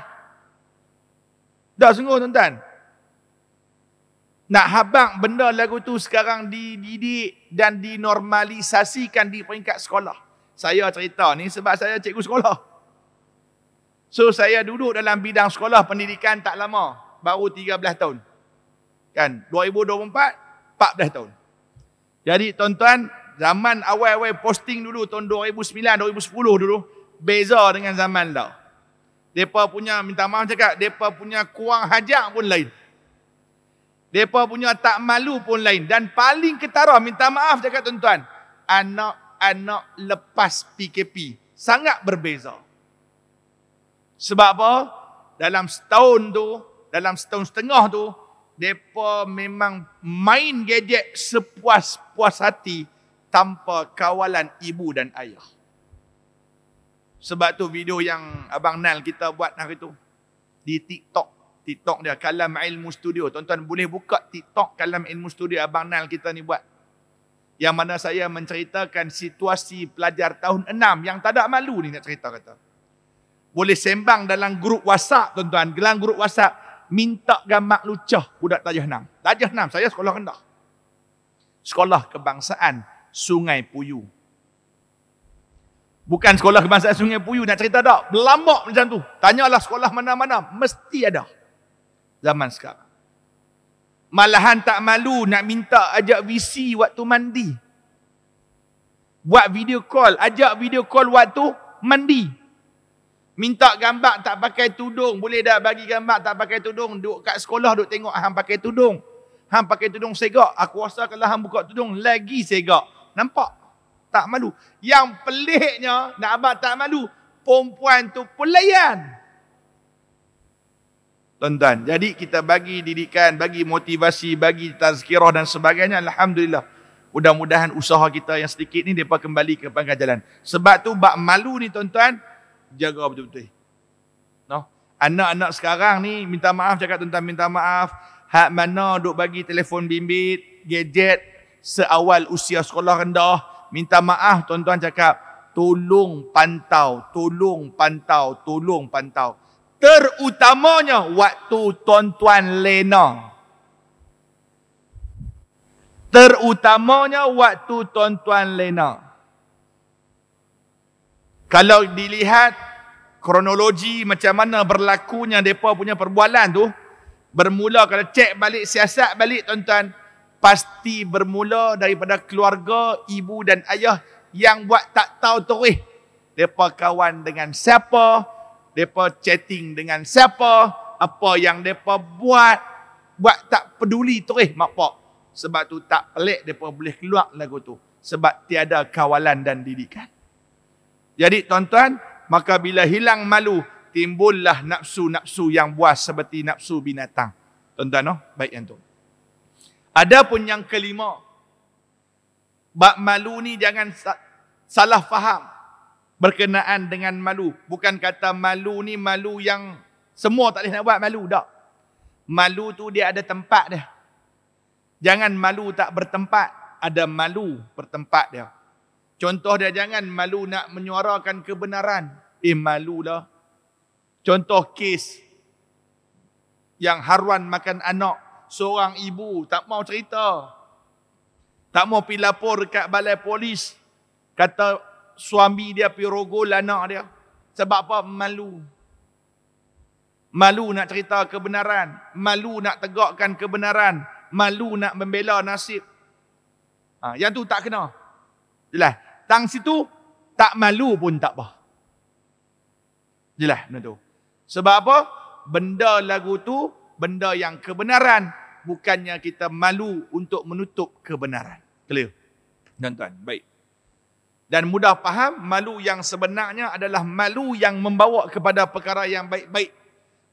Dah sungguh tuan-tuan nak habang benda lagu tu sekarang dididik dan dinormalisasikan di peringkat sekolah. Saya cerita ni sebab saya cikgu sekolah. So saya duduk dalam bidang sekolah pendidikan tak lama, baru 13 tahun. Kan? 2024 14 tahun. Jadi tuan-tuan, zaman awal-awal posting dulu tahun 2009 2010 dulu beza dengan zaman dah. Depa punya minta maaf cakap, depa punya kurang hajat pun lain. Mereka punya tak malu pun lain. Dan paling ketara, minta maaf cakap tuan-tuan. Anak-anak lepas PKP. Sangat berbeza. Sebab apa? Dalam setahun tu, dalam setahun setengah tu, mereka memang main gadget sepuas-puas hati tanpa kawalan ibu dan ayah. Sebab tu video yang Abang Nal kita buat hari tu di TikTok. TikTok dia Kalam Ilmu Studio. Tuan-tuan boleh buka TikTok Kalam Ilmu Studio Abang Nal kita ni buat. Yang mana saya menceritakan situasi pelajar tahun 6 yang tak ada malu ni nak cerita kata. Boleh sembang dalam grup WhatsApp tuan-tuan. Dalam grup WhatsApp minta gamak lucah budak tajah 6. Tajah 6 saya sekolah rendah. Sekolah Kebangsaan Sungai Puyu. Bukan sekolah kebangsaan Sungai Puyu nak cerita tak? Belambak macam tu. Tanyalah sekolah mana-mana. Mesti ada zaman sekarang. Malahan tak malu nak minta ajak VC waktu mandi. Buat video call, ajak video call waktu mandi. Minta gambar tak pakai tudung, boleh dah bagi gambar tak pakai tudung, duduk kat sekolah duduk tengok hang pakai tudung. Hang pakai tudung segak, aku rasa kalau hang buka tudung lagi segak. Nampak? Tak malu. Yang peliknya, nak abang tak malu, perempuan tu Pelayan. Tuan-tuan, jadi kita bagi didikan, bagi motivasi, bagi tazkirah dan sebagainya. Alhamdulillah. Mudah-mudahan usaha kita yang sedikit ni depa kembali ke pangkat jalan. Sebab tu bak malu ni tuan-tuan jaga betul-betul. No. Anak-anak sekarang ni minta maaf cakap tuan-tuan minta maaf. Hak mana duk bagi telefon bimbit, gadget seawal usia sekolah rendah. Minta maaf tuan-tuan cakap tolong pantau, tolong pantau. Tolong pantau. Terutamanya waktu tuan-tuan lena. Terutamanya waktu tuan-tuan lena. Kalau dilihat kronologi macam mana berlakunya mereka punya perbualan tu, bermula kalau cek balik siasat balik tuan-tuan, pasti bermula daripada keluarga ibu dan ayah yang buat tak tahu terih. Mereka kawan dengan siapa, siapa, mereka chatting dengan siapa, apa yang mereka buat. Buat tak peduli tu, terus eh, makpok. Sebab tu tak pelik mereka boleh keluar lagu tu. Sebab tiada kawalan dan didikan. Jadi tuan-tuan, maka bila hilang malu, timbullah nafsu-nafsu yang buas seperti nafsu binatang. Tuan-tuan, no? baik yang tu. Ada pun yang kelima. Bak malu ni jangan salah faham berkenaan dengan malu. Bukan kata malu ni malu yang semua tak boleh nak buat malu. Tak. Malu tu dia ada tempat dia. Jangan malu tak bertempat. Ada malu bertempat dia. Contoh dia jangan malu nak menyuarakan kebenaran. Eh lah Contoh kes yang haruan makan anak. Seorang ibu tak mau cerita. Tak mau pergi lapor dekat balai polis. Kata suami dia pergi rogol anak dia. Sebab apa? Malu. Malu nak cerita kebenaran. Malu nak tegakkan kebenaran. Malu nak membela nasib. Ha, yang tu tak kena. jelah. Tang situ, tak malu pun tak apa. jelah benda tu. Sebab apa? Benda lagu tu, benda yang kebenaran. Bukannya kita malu untuk menutup kebenaran. Clear? Tuan-tuan, baik dan mudah faham malu yang sebenarnya adalah malu yang membawa kepada perkara yang baik-baik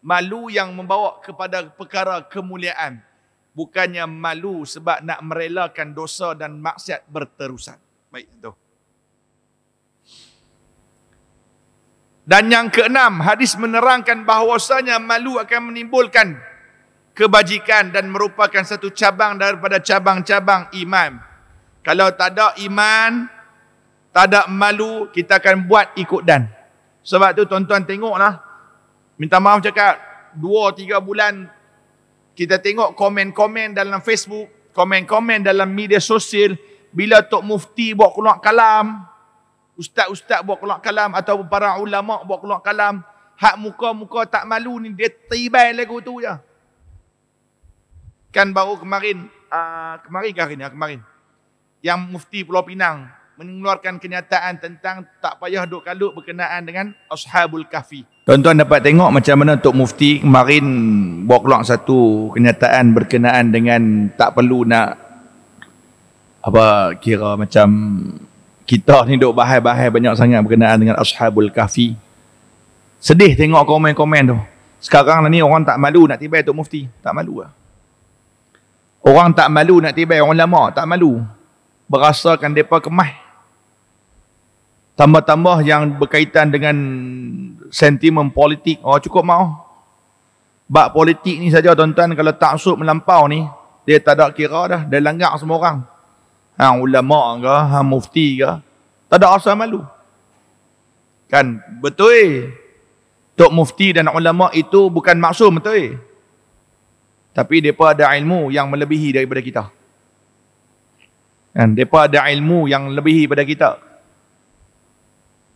malu yang membawa kepada perkara kemuliaan bukannya malu sebab nak merelakan dosa dan maksiat berterusan baik itu dan yang keenam hadis menerangkan bahawasanya malu akan menimbulkan kebajikan dan merupakan satu cabang daripada cabang-cabang iman kalau tak ada iman, tak ada malu kita akan buat ikut dan sebab tu tuan-tuan tengoklah minta maaf cakap dua tiga bulan kita tengok komen-komen dalam Facebook komen-komen dalam media sosial bila Tok Mufti buat keluar kalam ustaz-ustaz buat keluar kalam atau para ulama buat keluar kalam hak muka-muka tak malu ni dia tibai lagu tu je kan baru kemarin uh, kemarin ke hari ni ah, kemarin yang mufti Pulau Pinang mengeluarkan kenyataan tentang tak payah duk kalut berkenaan dengan Ashabul Kahfi. Tuan-tuan dapat tengok macam mana Tok Mufti kemarin buat keluar satu kenyataan berkenaan dengan tak perlu nak apa kira macam kita ni duk bahai-bahai banyak sangat berkenaan dengan Ashabul Kahfi. Sedih tengok komen-komen tu. Sekarang ni orang tak malu nak tiba Tok Mufti. Tak malu lah. Orang tak malu nak tiba orang lama. Tak malu. Berasakan mereka kemah. Tambah-tambah yang berkaitan dengan sentimen politik. Oh cukup mau. Oh. Bak politik ni saja tuan-tuan kalau taksub melampau ni dia tak ada kira dah, dia langgar semua orang. Hang ulama ke, hang mufti ke, tak ada rasa malu. Kan betul. Eh? Tok mufti dan ulama itu bukan maksum betul. Eh? Tapi depa ada ilmu yang melebihi daripada kita. Kan depa ada ilmu yang lebih daripada kita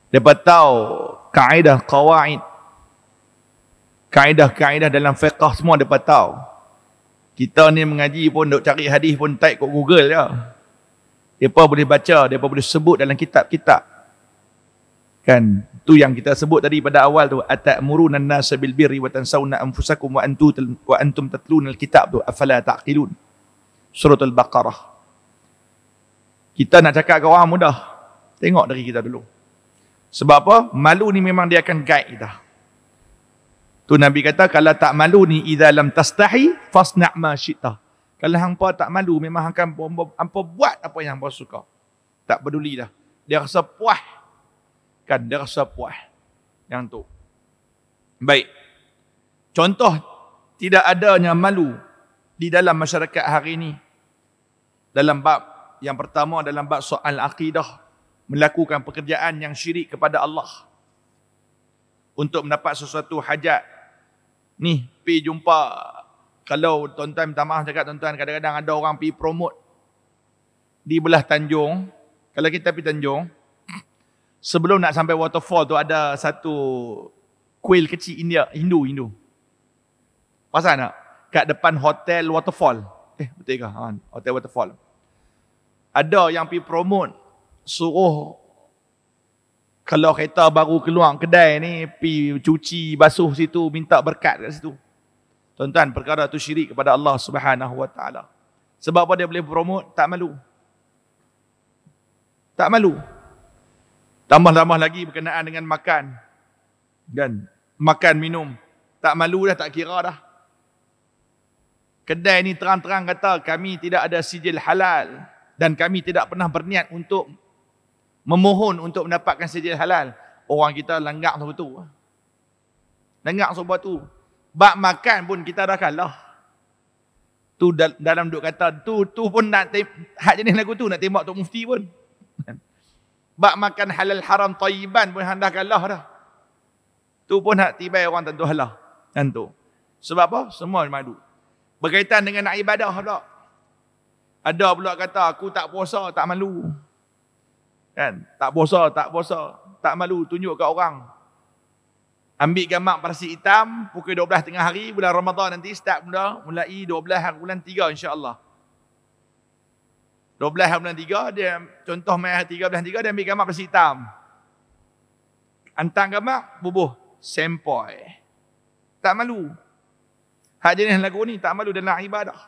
dapat tahu kaedah kawaid kaedah-kaedah dalam fiqah semua dapat tahu kita ni mengaji pun duk cari hadis pun type kat Google je ya. depa boleh baca depa boleh sebut dalam kitab-kitab kan tu yang kita sebut tadi pada awal tu atamuruna nas bil birri wa tansawna anfusakum wa antum wa Al Kitab alkitab tu afala taqilun Surat al-baqarah kita nak cakap ke orang mudah tengok dari kita dulu sebab apa? Malu ni memang dia akan guide kita. Tu Nabi kata kalau tak malu ni idza lam tastahi fasna' ma syi'ta. Kalau hangpa tak malu memang akan hangpa buat apa yang hangpa suka. Tak peduli dah. Dia rasa puas. Kan dia rasa puas. Yang tu. Baik. Contoh tidak adanya malu di dalam masyarakat hari ini. Dalam bab yang pertama dalam bab soal akidah melakukan pekerjaan yang syirik kepada Allah untuk mendapat sesuatu hajat ni pi jumpa kalau tuan-tuan minta maaf cakap tuan-tuan kadang-kadang ada orang pi promote di belah Tanjung kalau kita pi Tanjung sebelum nak sampai waterfall tu ada satu kuil kecil India Hindu Hindu pasal nak kat depan hotel waterfall eh betul ke ha, hotel waterfall ada yang pi promote suruh kalau kereta baru keluar kedai ni pi cuci basuh situ minta berkat kat situ. Tuan-tuan, perkara tu syirik kepada Allah Subhanahu Wa Taala. Sebab apa dia boleh promote? Tak malu. Tak malu. Tambah-tambah lagi berkenaan dengan makan. dan Makan, minum. Tak malu dah, tak kira dah. Kedai ni terang-terang kata kami tidak ada sijil halal. Dan kami tidak pernah berniat untuk memohon untuk mendapatkan sijil halal. Orang kita langgak sebab tu. Langgak sebab tu. Bak makan pun kita dah kalah. Tu dalam duk kata tu tu pun nak hak jenis lagu tu nak tembak tok mufti pun. Bak makan halal haram tayiban pun hendak kalah dah. Tu pun hak tiba orang tentu halah. Tentu. Sebab apa? Semua madu. Berkaitan dengan nak ibadah pula. Ada pula kata aku tak puasa, tak malu. Kan? Tak bosa, tak bosa. Tak malu tunjuk ke orang. Ambil gambar parsi hitam, pukul 12 tengah hari, bulan Ramadan nanti start mula, mulai 12 hari bulan 3 insyaAllah. 12 hari bulan 3, dia contoh main hari 3 bulan 3, dia ambil gambar parsi hitam. Antang gambar, bubuh. Sempoi. Tak malu. Hak jenis lagu ni tak malu dalam ibadah.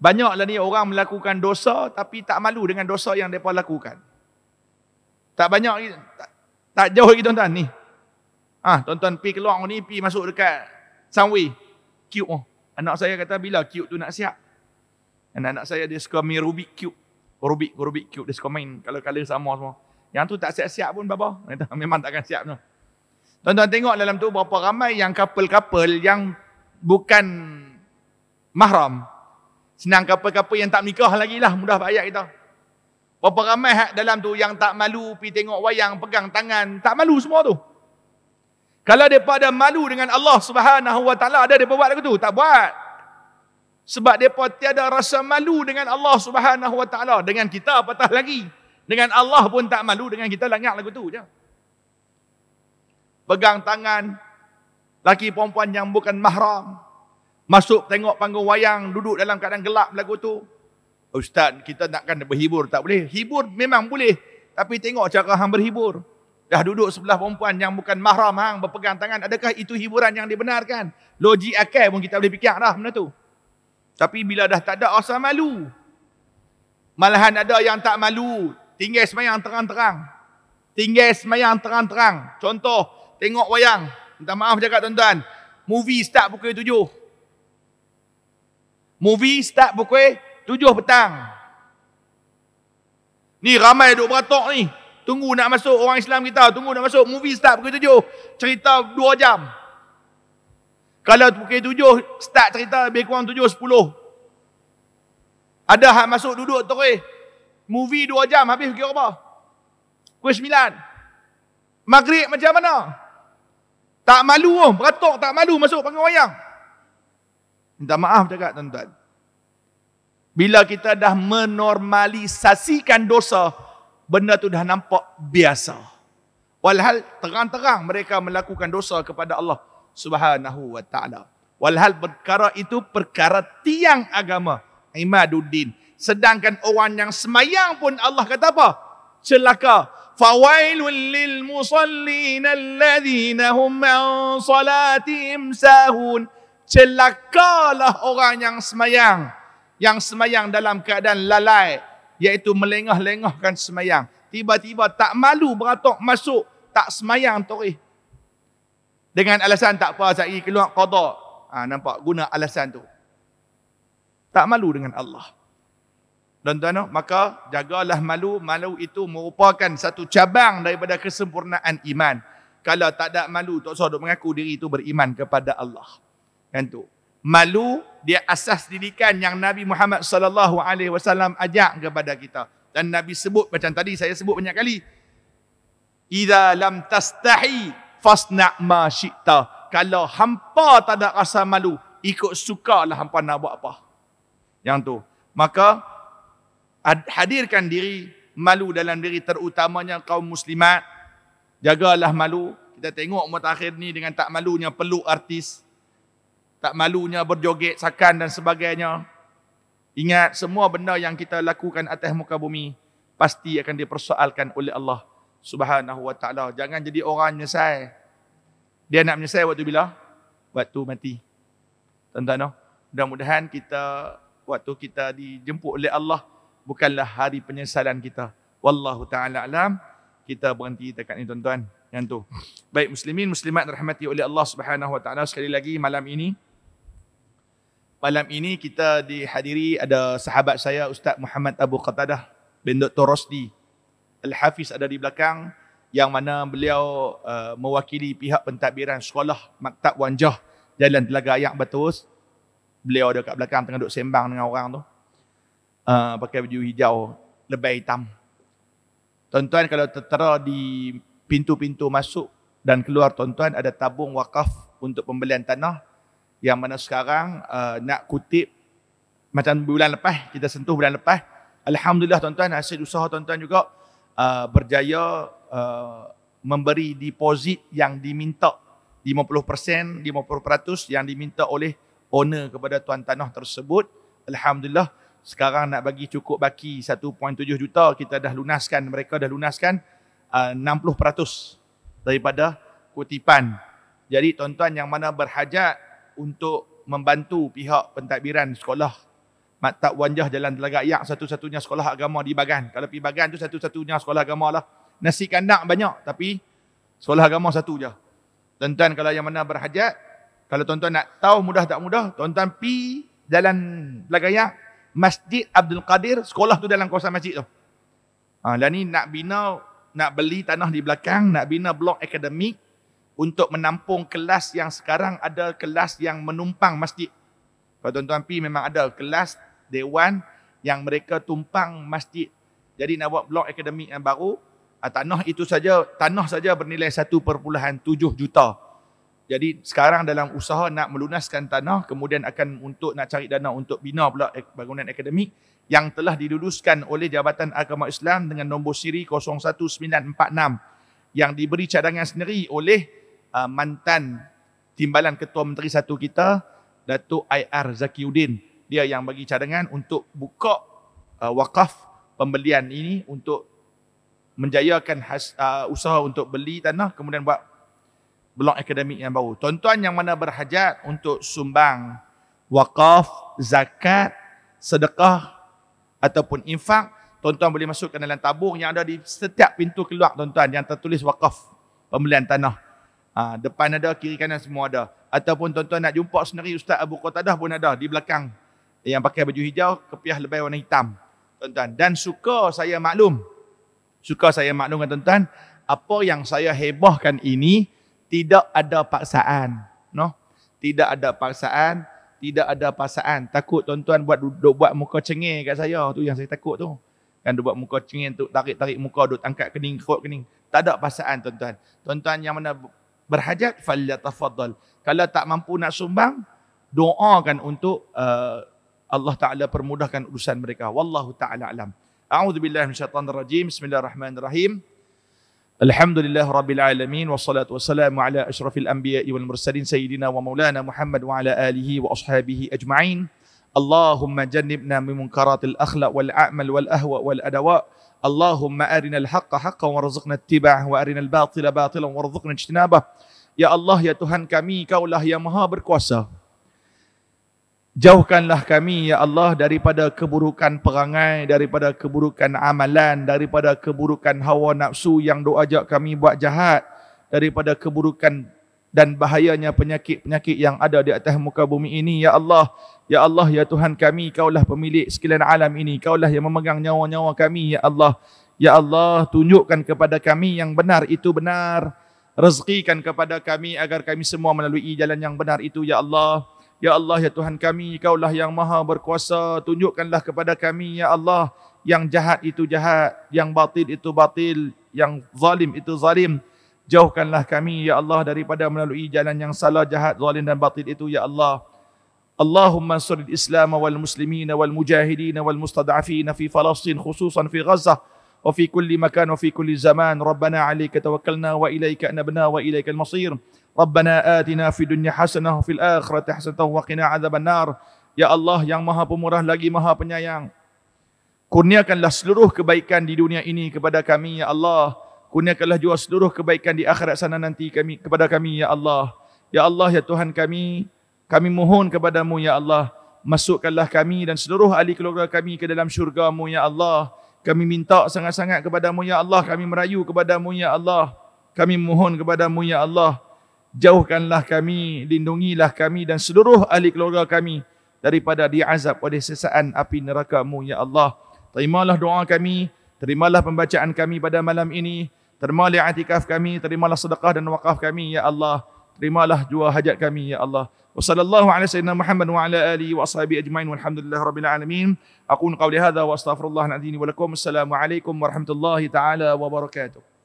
Banyaklah ni orang melakukan dosa tapi tak malu dengan dosa yang mereka lakukan. Tak banyak tak, tak jauh lagi tuan-tuan ni. Ah, ha, tuan-tuan pergi keluar ni, pi masuk dekat Sunway. Cute oh. Anak saya kata bila cute tu nak siap. Anak-anak saya dia suka main Rubik cube. Rubik, Rubik cube. Dia suka main kalau-kalau sama semua. Yang tu tak siap-siap pun bapa. Kata, memang takkan siap tu. Tuan-tuan tengok dalam tu berapa ramai yang couple-couple yang bukan mahram. Senang couple-couple yang tak nikah lagi lah. Mudah bayar kita. Berapa ramai hak dalam tu yang tak malu pi tengok wayang, pegang tangan. Tak malu semua tu. Kalau mereka ada malu dengan Allah subhanahu wa ta'ala, ada mereka buat lagu tu? Tak buat. Sebab mereka tiada rasa malu dengan Allah subhanahu wa ta'ala. Dengan kita apatah lagi. Dengan Allah pun tak malu dengan kita langat lagu tu je. Pegang tangan. Laki perempuan yang bukan mahram. Masuk tengok panggung wayang, duduk dalam keadaan gelap lagu tu. Ustaz, kita nakkan berhibur tak boleh. Hibur memang boleh. Tapi tengok cara hang berhibur. Dah duduk sebelah perempuan yang bukan mahram hang berpegang tangan. Adakah itu hiburan yang dibenarkan? Logik akal pun kita boleh fikir dah benda tu. Tapi bila dah tak ada asal malu. Malahan ada yang tak malu. Tinggal semayang terang-terang. Tinggal semayang terang-terang. Contoh, tengok wayang. Minta maaf cakap tuan-tuan. Movie start pukul tujuh. Movie start pukul tujuh petang. Ni ramai duk beratok ni. Tunggu nak masuk orang Islam kita. Tunggu nak masuk. Movie start pukul tujuh. Cerita dua jam. Kalau pukul tujuh, start cerita lebih kurang tujuh, sepuluh. Ada hak masuk duduk terus. Movie dua jam habis pukul apa? Pukul sembilan. Maghrib macam mana? Tak malu pun. Beratok tak malu masuk panggil wayang. Minta maaf cakap tuan-tuan. Bila kita dah menormalisasikan dosa, benda tu dah nampak biasa. Walhal terang-terang mereka melakukan dosa kepada Allah Subhanahu wa taala. Walhal perkara itu perkara tiang agama, imaduddin. Sedangkan orang yang semayang pun Allah kata apa? Celaka. Fawailul lil musallin alladhina hum an salatihim sahun. Celakalah orang yang semayang yang semayang dalam keadaan lalai iaitu melengah-lengahkan semayang tiba-tiba tak malu beratok masuk tak semayang torih dengan alasan tak apa saya pergi keluar qada ha, nampak guna alasan tu tak malu dengan Allah dan tuan maka jagalah malu malu itu merupakan satu cabang daripada kesempurnaan iman kalau tak ada malu tak usah duk mengaku diri itu beriman kepada Allah kan tu malu dia asas didikan yang Nabi Muhammad sallallahu alaihi wasallam ajak kepada kita dan Nabi sebut macam tadi saya sebut banyak kali idza lam tastahi fasna' ma syi'ta kalau hampa tak ada rasa malu ikut sukalah hampa nak buat apa yang tu maka hadirkan diri malu dalam diri terutamanya kaum muslimat jagalah malu kita tengok mutakhir ni dengan tak malunya peluk artis tak malunya berjoget sakan dan sebagainya. Ingat semua benda yang kita lakukan atas muka bumi pasti akan dipersoalkan oleh Allah Subhanahu wa taala. Jangan jadi orang menyesal. Dia nak menyesal waktu bila? Waktu mati. Tuan-tuan, no? mudah-mudahan kita waktu kita dijemput oleh Allah bukanlah hari penyesalan kita. Wallahu taala alam. Kita berhenti dekat ni tuan-tuan. Yang tu. Baik muslimin muslimat rahmati oleh Allah Subhanahu wa taala sekali lagi malam ini malam ini kita dihadiri ada sahabat saya Ustaz Muhammad Abu Qatadah bin Dr. Rosdi. Al-Hafiz ada di belakang yang mana beliau uh, mewakili pihak pentadbiran sekolah Maktab Wanjah Jalan Telaga Ayak Batus. Beliau ada kat belakang tengah duduk sembang dengan orang tu. Uh, pakai baju hijau lebih hitam. Tuan-tuan kalau tertera di pintu-pintu masuk dan keluar tuan-tuan ada tabung wakaf untuk pembelian tanah yang mana sekarang uh, nak kutip macam bulan lepas kita sentuh bulan lepas alhamdulillah tuan-tuan hasil usaha tuan-tuan juga uh, berjaya uh, memberi deposit yang diminta 50% 50% yang diminta oleh owner kepada tuan tanah tersebut alhamdulillah sekarang nak bagi cukup baki 1.7 juta kita dah lunaskan mereka dah lunaskan uh, 60% daripada kutipan jadi tuan-tuan yang mana berhajat untuk membantu pihak pentadbiran sekolah Maktab Wanjah Jalan Telaga Ayak satu-satunya sekolah agama di Bagan. Kalau pergi Bagan tu satu-satunya sekolah agama lah. Nasi kandak banyak tapi sekolah agama satu je. Tuan-tuan kalau yang mana berhajat, kalau tuan-tuan nak tahu mudah tak mudah, tuan-tuan pi Jalan Telaga Ayak, Masjid Abdul Qadir, sekolah tu dalam kawasan masjid tu. Ha, dan lah ni nak bina, nak beli tanah di belakang, nak bina blok akademik, untuk menampung kelas yang sekarang ada kelas yang menumpang masjid. Kalau tuan-tuan pergi memang ada kelas dewan yang mereka tumpang masjid. Jadi nak buat blok akademik yang baru, ah, tanah itu saja, tanah saja bernilai 1.7 juta. Jadi sekarang dalam usaha nak melunaskan tanah, kemudian akan untuk nak cari dana untuk bina pula bangunan akademik yang telah diluluskan oleh Jabatan Agama Islam dengan nombor siri 01946 yang diberi cadangan sendiri oleh uh, mantan timbalan ketua menteri satu kita Datuk IR Zakiuddin dia yang bagi cadangan untuk buka uh, wakaf pembelian ini untuk menjayakan has, uh, usaha untuk beli tanah kemudian buat blok akademik yang baru. Tuan-tuan yang mana berhajat untuk sumbang wakaf, zakat, sedekah ataupun infak, tuan-tuan boleh masukkan dalam tabung yang ada di setiap pintu keluar tuan-tuan yang tertulis wakaf pembelian tanah. Ha, depan ada, kiri kanan semua ada. Ataupun tuan-tuan nak jumpa sendiri Ustaz Abu Qatadah pun ada di belakang. Yang pakai baju hijau, kepiah lebay warna hitam. Tuan-tuan. Dan suka saya maklum. Suka saya maklumkan tuan-tuan. Apa yang saya hebahkan ini, tidak ada paksaan. No? Tidak ada paksaan. Tidak ada paksaan. Takut tuan-tuan buat, duduk buat muka cengeng kat saya. tu yang saya takut tu. Kan duduk buat muka cengeng tu, tarik-tarik muka, duduk angkat kening, kerut kening. Tak ada paksaan tuan-tuan. Tuan-tuan yang mana berhajat falyatafaddal. Kalau tak mampu nak sumbang, doakan untuk uh, Allah Taala permudahkan urusan mereka. Wallahu taala alam. A'udzu billahi rajim. Bismillahirrahmanirrahim. Alhamdulillah Rabbil Alamin Wassalatu wassalamu ala ashrafil anbiya wal mursalin Sayyidina wa maulana Muhammad wa ala alihi wa ashabihi ajma'in Allahumma jannibna min munkaratil akhla wal a'mal wal ahwa wal adawa' Allahumma al haqqa haqqan rizqna ittiba'ah wa arinal batila batilan rizqna ijtinabah. Ya Allah ya Tuhan kami kaulah yang maha berkuasa. Jauhkanlah kami ya Allah daripada keburukan perangai, daripada keburukan amalan, daripada keburukan hawa nafsu yang doa ajak kami buat jahat, daripada keburukan dan bahayanya penyakit-penyakit yang ada di atas muka bumi ini. Ya Allah, Ya Allah, Ya Tuhan kami, Kaulah pemilik sekalian alam ini. Kaulah yang memegang nyawa-nyawa kami, Ya Allah. Ya Allah, tunjukkan kepada kami yang benar itu benar. Rezekikan kepada kami agar kami semua melalui jalan yang benar itu, Ya Allah. Ya Allah, Ya Tuhan kami, Kaulah yang maha berkuasa. Tunjukkanlah kepada kami, Ya Allah, yang jahat itu jahat, yang batil itu batil, yang zalim itu zalim. Jauhkanlah kami, Ya Allah, daripada melalui jalan yang salah, jahat, zalim dan batil itu, Ya Allah. اللهم انصر الاسلام والمسلمين والمجاهدين والمستضعفين في فلسطين خصوصا في غزه وفي كل مكان وفي كل زمان ربنا عليك توكلنا واليك انبنا واليك المصير ربنا اتنا في الدنيا حسنه وفي الاخره حسنه وقنا عذاب النار يا الله yang maha pemurah lagi maha penyayang kurniakanlah seluruh kebaikan di dunia ini kepada kami ya Allah Kurniakanlah juga seluruh kebaikan di akhirat sana nanti kami kepada kami, Ya Allah. Ya Allah, Ya Tuhan kami, kami mohon kepadamu, Ya Allah. Masukkanlah kami dan seluruh ahli keluarga kami ke dalam syurgamu, Ya Allah. Kami minta sangat-sangat kepadamu, Ya Allah. Kami merayu kepadamu, Ya Allah. Kami mohon kepadamu, Ya Allah. Jauhkanlah kami, lindungilah kami dan seluruh ahli keluarga kami daripada diazab oleh sesaan api nerakamu, Ya Allah. Terimalah doa kami. Terimalah pembacaan kami pada malam ini. Terimalah atikaf kami. Terimalah sedekah dan wakaf kami, Ya Allah. Terimalah jua hajat kami, Ya Allah. Wa sallallahu ala sayyidina Muhammad wa ala alihi wa sahibi ajmain walhamdulillah rabbil alamin. Aku nukau lihada wa astaghfirullah wa lakum. Assalamualaikum warahmatullahi ta'ala wa barakatuh.